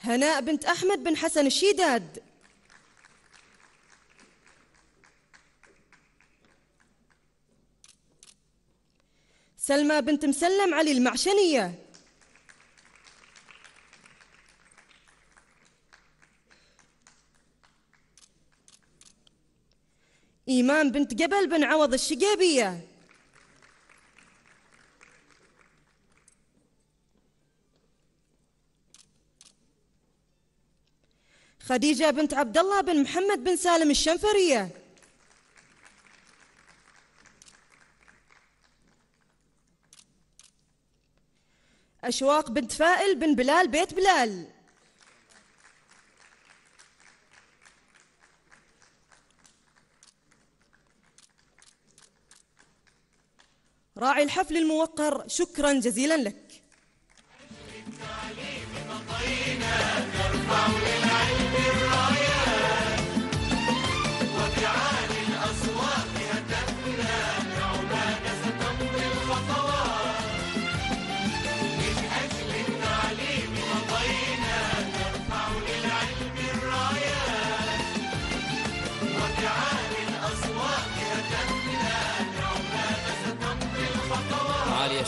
هناء بنت أحمد بن حسن الشيداد سلمى بنت مسلم علي المعشنية إيمان بنت جبل بن عوض الشقيبية خديجة بنت عبد الله بن محمد بن سالم الشنفرية أشواق بنت فائل بن بلال بيت بلال راعي الحفل الموقر شكرا جزيلا لك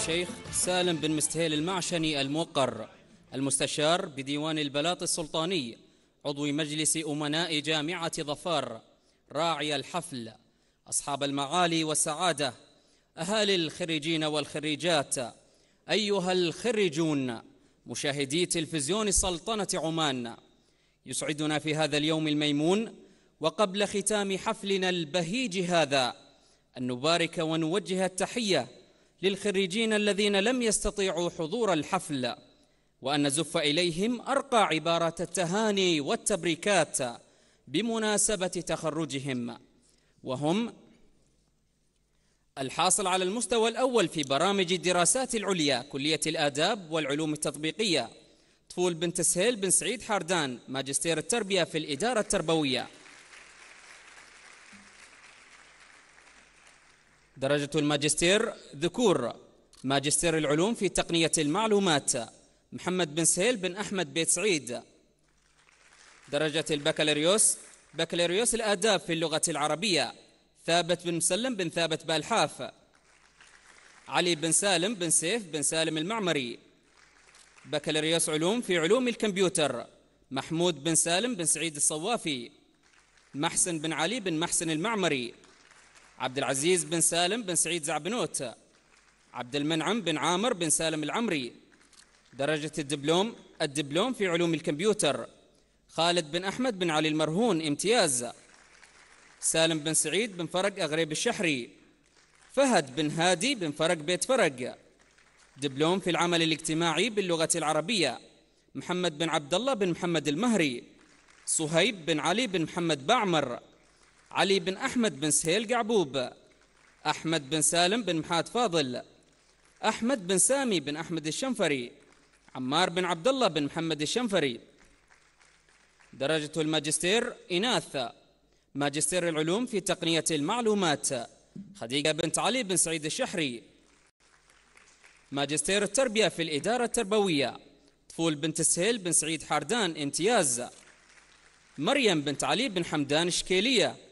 الشيخ سالم بن مستهيل المعشني الموقر المستشار بديوان البلاط السلطاني عضو مجلس أمناء جامعة ظفار راعي الحفل أصحاب المعالي والسعادة أهالي الخريجين والخريجات أيها الخريجون مشاهدي تلفزيون سلطنة عمان يسعدنا في هذا اليوم الميمون وقبل ختام حفلنا البهيج هذا أن نبارك ونوجه التحية للخريجين الذين لم يستطيعوا حضور الحفل وأن نزف إليهم أرقى عبارة التهاني والتبريكات بمناسبة تخرجهم وهم الحاصل على المستوى الأول في برامج الدراسات العليا كلية الآداب والعلوم التطبيقية طفول بنت سهيل بن سعيد حردان ماجستير التربية في الإدارة التربوية درجة الماجستير ذكور ماجستير العلوم في تقنية المعلومات محمد بن سهيل بن أحمد بيت سعيد درجة البكالوريوس بكالوريوس الآداب في اللغة العربية ثابت بن مسلم بن ثابت بالحاف علي بن سالم بن سيف بن سالم المعمري بكالوريوس علوم في علوم الكمبيوتر محمود بن سالم بن سعيد الصوافي محسن بن علي بن محسن المعمري عبد العزيز بن سالم بن سعيد زعبنوت عبد المنعم بن عامر بن سالم العمري درجة الدبلوم الدبلوم في علوم الكمبيوتر خالد بن أحمد بن علي المرهون امتياز سالم بن سعيد بن فرق أغريب الشحري فهد بن هادي بن فرق بيت فرق دبلوم في العمل الاجتماعي باللغة العربية محمد بن عبد الله بن محمد المهري صهيب بن علي بن محمد بعمر علي بن أحمد بن سهيل قعبوب أحمد بن سالم بن محات فاضل أحمد بن سامي بن أحمد الشنفري عمار بن عبد الله بن محمد الشنفري درجة الماجستير إناث ماجستير العلوم في تقنية المعلومات خديجة بنت علي بن سعيد الشحري ماجستير التربية في الإدارة التربوية طفول بنت سهيل بن سعيد حردان امتياز مريم بنت علي بن حمدان الشكيلية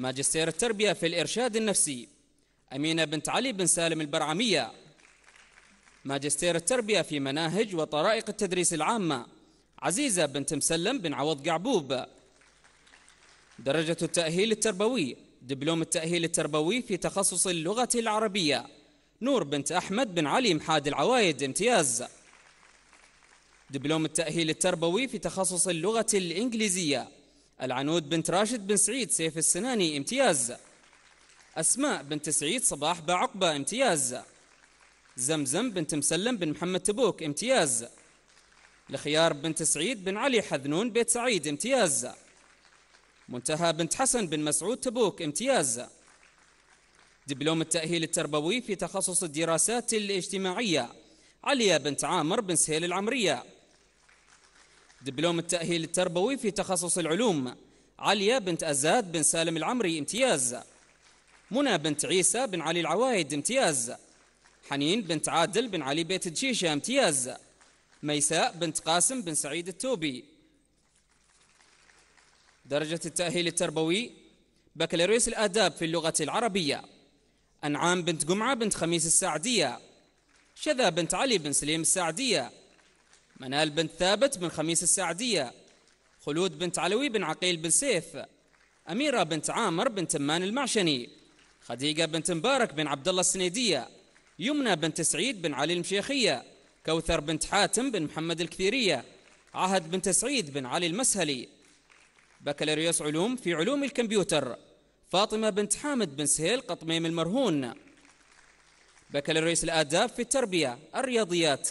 ماجستير التربية في الإرشاد النفسي أمينة بنت علي بن سالم البرعمية ماجستير التربية في مناهج وطرائق التدريس العامة عزيزة بنت مسلم بن عوض قعبوب درجة التأهيل التربوي دبلوم التأهيل التربوي في تخصص اللغة العربية نور بنت أحمد بن علي محاد العوايد امتياز دبلوم التأهيل التربوي في تخصص اللغة الإنجليزية العنود بنت راشد بن سعيد سيف السناني امتياز أسماء بنت سعيد صباح بعقبة امتياز زمزم بنت مسلم بن محمد تبوك امتياز لخيار بنت سعيد بن علي حذنون بيت سعيد امتياز منتهى بنت حسن بن مسعود تبوك امتياز دبلوم التأهيل التربوي في تخصص الدراسات الاجتماعية عليا بنت عامر بن سهيل العمرية دبلوم التأهيل التربوي في تخصص العلوم عليا بنت أزاد بن سالم العمري امتياز منى بنت عيسى بن علي العوايد امتياز حنين بنت عادل بن علي بيت الجيشة امتياز ميساء بنت قاسم بن سعيد التوبي درجة التأهيل التربوي بكالوريوس الآداب في اللغة العربية أنعام بنت جمعة بنت خميس السعدية شذا بنت علي بن سليم السعدية منال بنت ثابت بن خميس السعدية خلود بنت علوي بن عقيل بن سيف أميرة بنت عامر بن تمان المعشني خديجة بنت مبارك بن عبد الله السنيدية يمنى بنت سعيد بن علي المشيخية كوثر بنت حاتم بن محمد الكثيرية عهد بنت سعيد بن علي المسهلي بكالوريوس علوم في علوم الكمبيوتر فاطمة بنت حامد بن سهيل قطميم المرهون بكالوريوس الآداب في التربية الرياضيات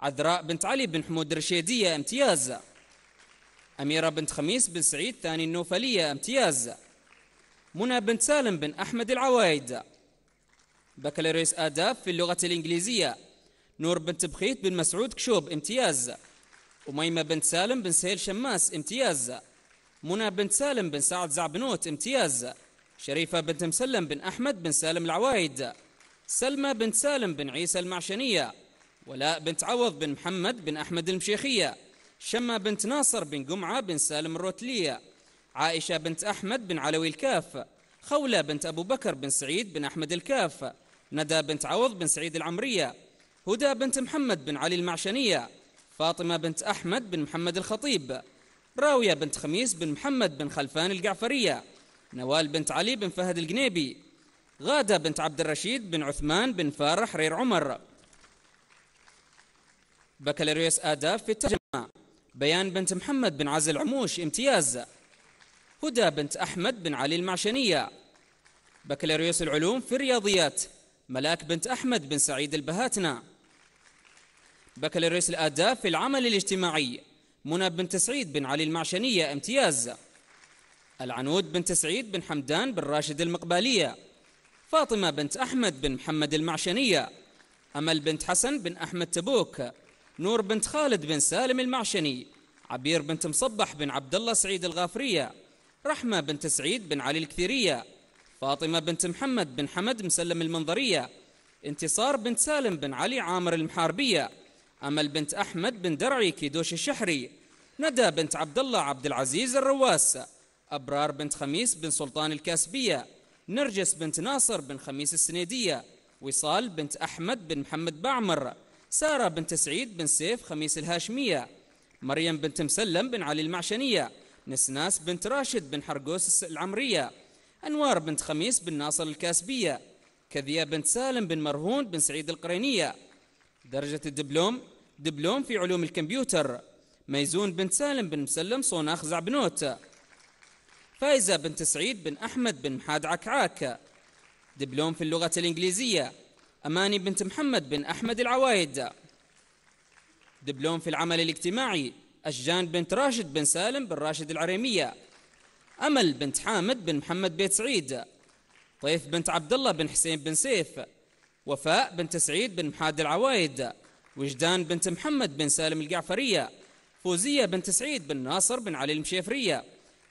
عذراء بنت علي بن حمود الرشيدية امتياز أميرة بنت خميس بن سعيد ثاني النوفلية امتياز منى بنت سالم بن أحمد العوايد بكالوريوس آداب في اللغة الإنجليزية نور بنت بخيت بن مسعود كشوب امتياز أميمة بنت سالم بن سهيل شماس امتياز منى بنت سالم بن سعد زعبنوت امتياز شريفة بنت مسلم بن أحمد بن سالم العوايد سلمى بنت سالم بن عيسى المعشنية ولاء بنت عوض بن محمد بن أحمد المشيخية شمة بنت ناصر بن قمعة بن سالم الروتلية عائشة بنت أحمد بن علوي الكاف خولة بنت أبو بكر بن سعيد بن أحمد الكاف ندى بنت عوض بن سعيد العمرية هدى بنت محمد بن علي المعشنية فاطمة بنت أحمد بن محمد الخطيب راوية بنت خميس بن محمد بن خلفان القعفرية نوال بنت علي بن فهد القنيبي غادة بنت عبد الرشيد بن عثمان بن فارح رير عمر بكالوريوس آداب في الترجمة بيان بنت محمد بن عز العموش امتياز هدى بنت أحمد بن علي المعشنية بكالوريوس العلوم في الرياضيات ملاك بنت أحمد بن سعيد البهاتنا بكالوريوس الآداب في العمل الاجتماعي منى بنت سعيد بن علي المعشنية امتياز العنود بنت سعيد بن حمدان بن راشد المقبالية فاطمة بنت أحمد بن محمد المعشنية أمل بنت حسن بن أحمد تبوك نور بنت خالد بن سالم المعشني عبير بنت مصبح بن عبد الله سعيد الغافرية رحمة بنت سعيد بن علي الكثيرية فاطمة بنت محمد بن حمد مسلم المنظرية انتصار بنت سالم بن علي عامر المحاربية أمل بنت أحمد بن درعي كيدوش الشحري ندى بنت عبد الله عبد العزيز الرواس أبرار بنت خميس بن سلطان الكاسبية نرجس بنت ناصر بن خميس السنيدية وصال بنت أحمد بن محمد بعمر سارة بنت سعيد بن سيف خميس الهاشمية مريم بنت مسلم بن علي المعشنية نسناس بنت راشد بن حرقوس العمرية أنوار بنت خميس بن ناصر الكاسبية كذية بنت سالم بن مرهون بن سعيد القرينية درجة الدبلوم دبلوم في علوم الكمبيوتر ميزون بنت سالم بن مسلم صوناخ زعبنوت فايزة بنت سعيد بن أحمد بن محاد عكعاك دبلوم في اللغة الإنجليزية أماني بنت محمد بن أحمد العوايد دبلوم في العمل الاجتماعي أشجان بنت راشد بن سالم بن راشد العريمية أمل بنت حامد بن محمد بيت سعيد طيف بنت عبد الله بن حسين بن سيف وفاء بنت سعيد بن محاد العوايد وجدان بنت محمد بن سالم القعفرية فوزية بنت سعيد بن ناصر بن علي المشيفرية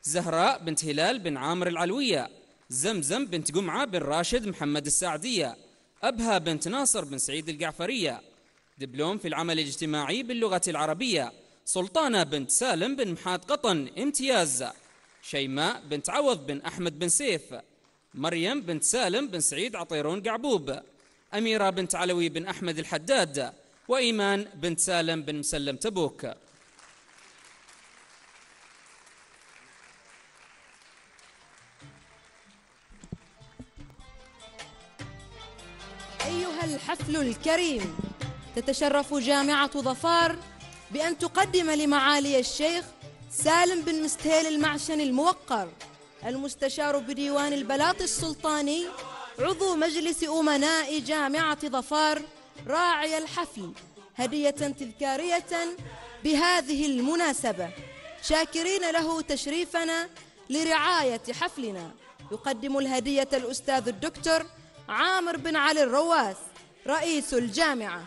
زهراء بنت هلال بن عامر العلوية زمزم بنت قمعة بن راشد محمد السعدية أبها بنت ناصر بن سعيد القعفرية دبلوم في العمل الاجتماعي باللغة العربية سلطانة بنت سالم بن محات قطن امتياز شيماء بنت عوض بن أحمد بن سيف مريم بنت سالم بن سعيد عطيرون قعبوب أميرة بنت علوي بن أحمد الحداد وإيمان بنت سالم بن مسلم تبوك الحفل الكريم تتشرف جامعة ظفار بأن تقدم لمعالي الشيخ سالم بن مستهيل المعشن الموقر المستشار بديوان البلاط السلطاني عضو مجلس أمناء جامعة ظفار راعي الحفل هدية تذكارية بهذه المناسبة شاكرين له تشريفنا لرعاية حفلنا يقدم الهدية الأستاذ الدكتور عامر بن علي الرواس رئيس الجامعة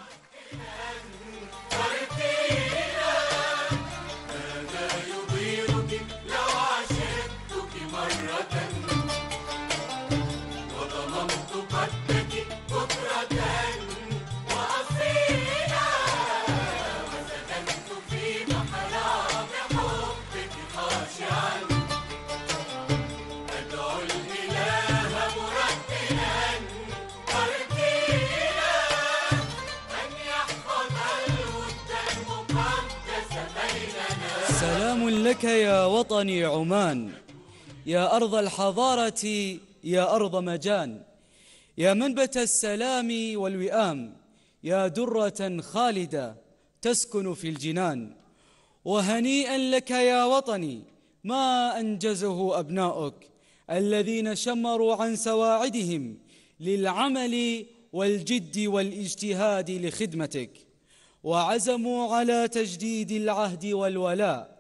لك يا وطني عمان يا أرض الحضارة يا أرض مجان يا منبت السلام والوئام يا درة خالدة تسكن في الجنان وهنيئا لك يا وطني ما أنجزه أبناؤك الذين شمروا عن سواعدهم للعمل والجد والاجتهاد لخدمتك وعزموا على تجديد العهد والولاء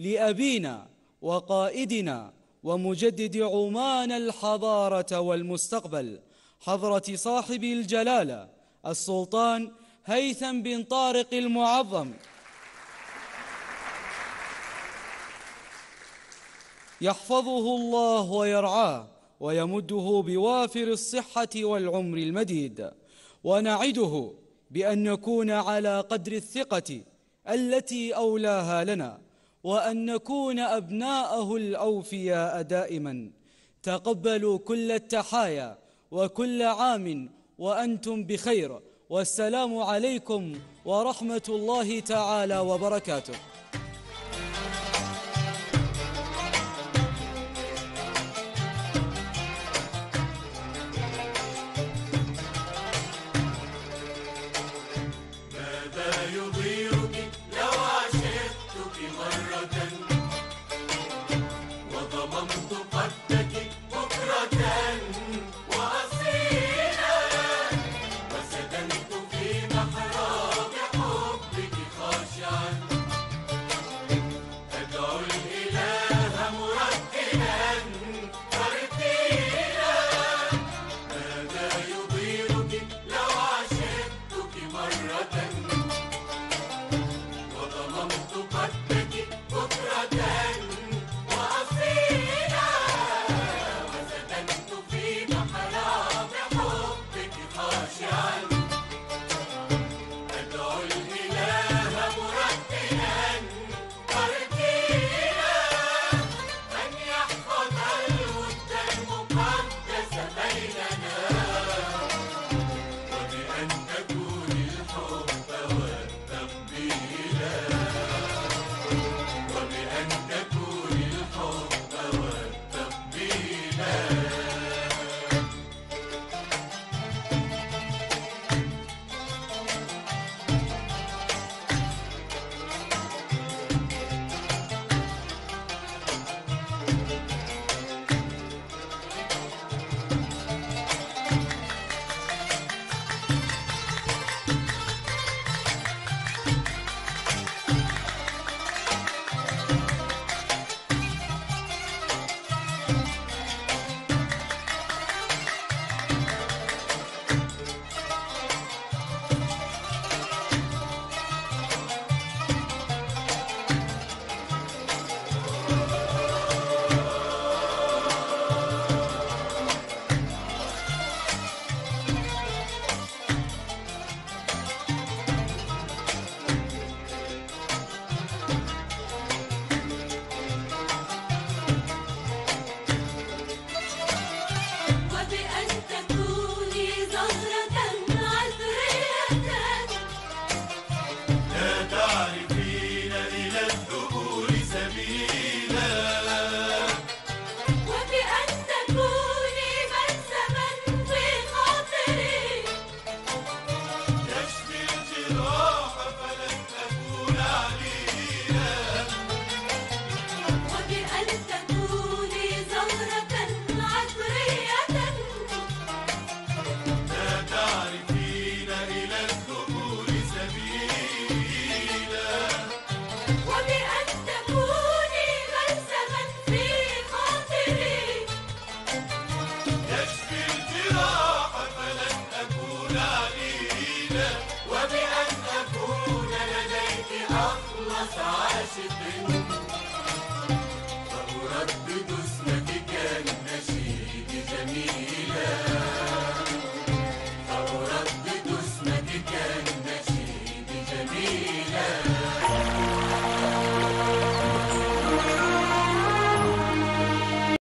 لأبينا وقائدنا ومجدد عمان الحضارة والمستقبل حضرة صاحب الجلالة السلطان هيثم بن طارق المعظم يحفظه الله ويرعاه ويمده بوافر الصحة والعمر المديد ونعده بأن نكون على قدر الثقة التي أولاها لنا وأن نكون أبناءه الأوفياء دائما تقبلوا كل التحايا وكل عام وأنتم بخير والسلام عليكم ورحمة الله تعالى وبركاته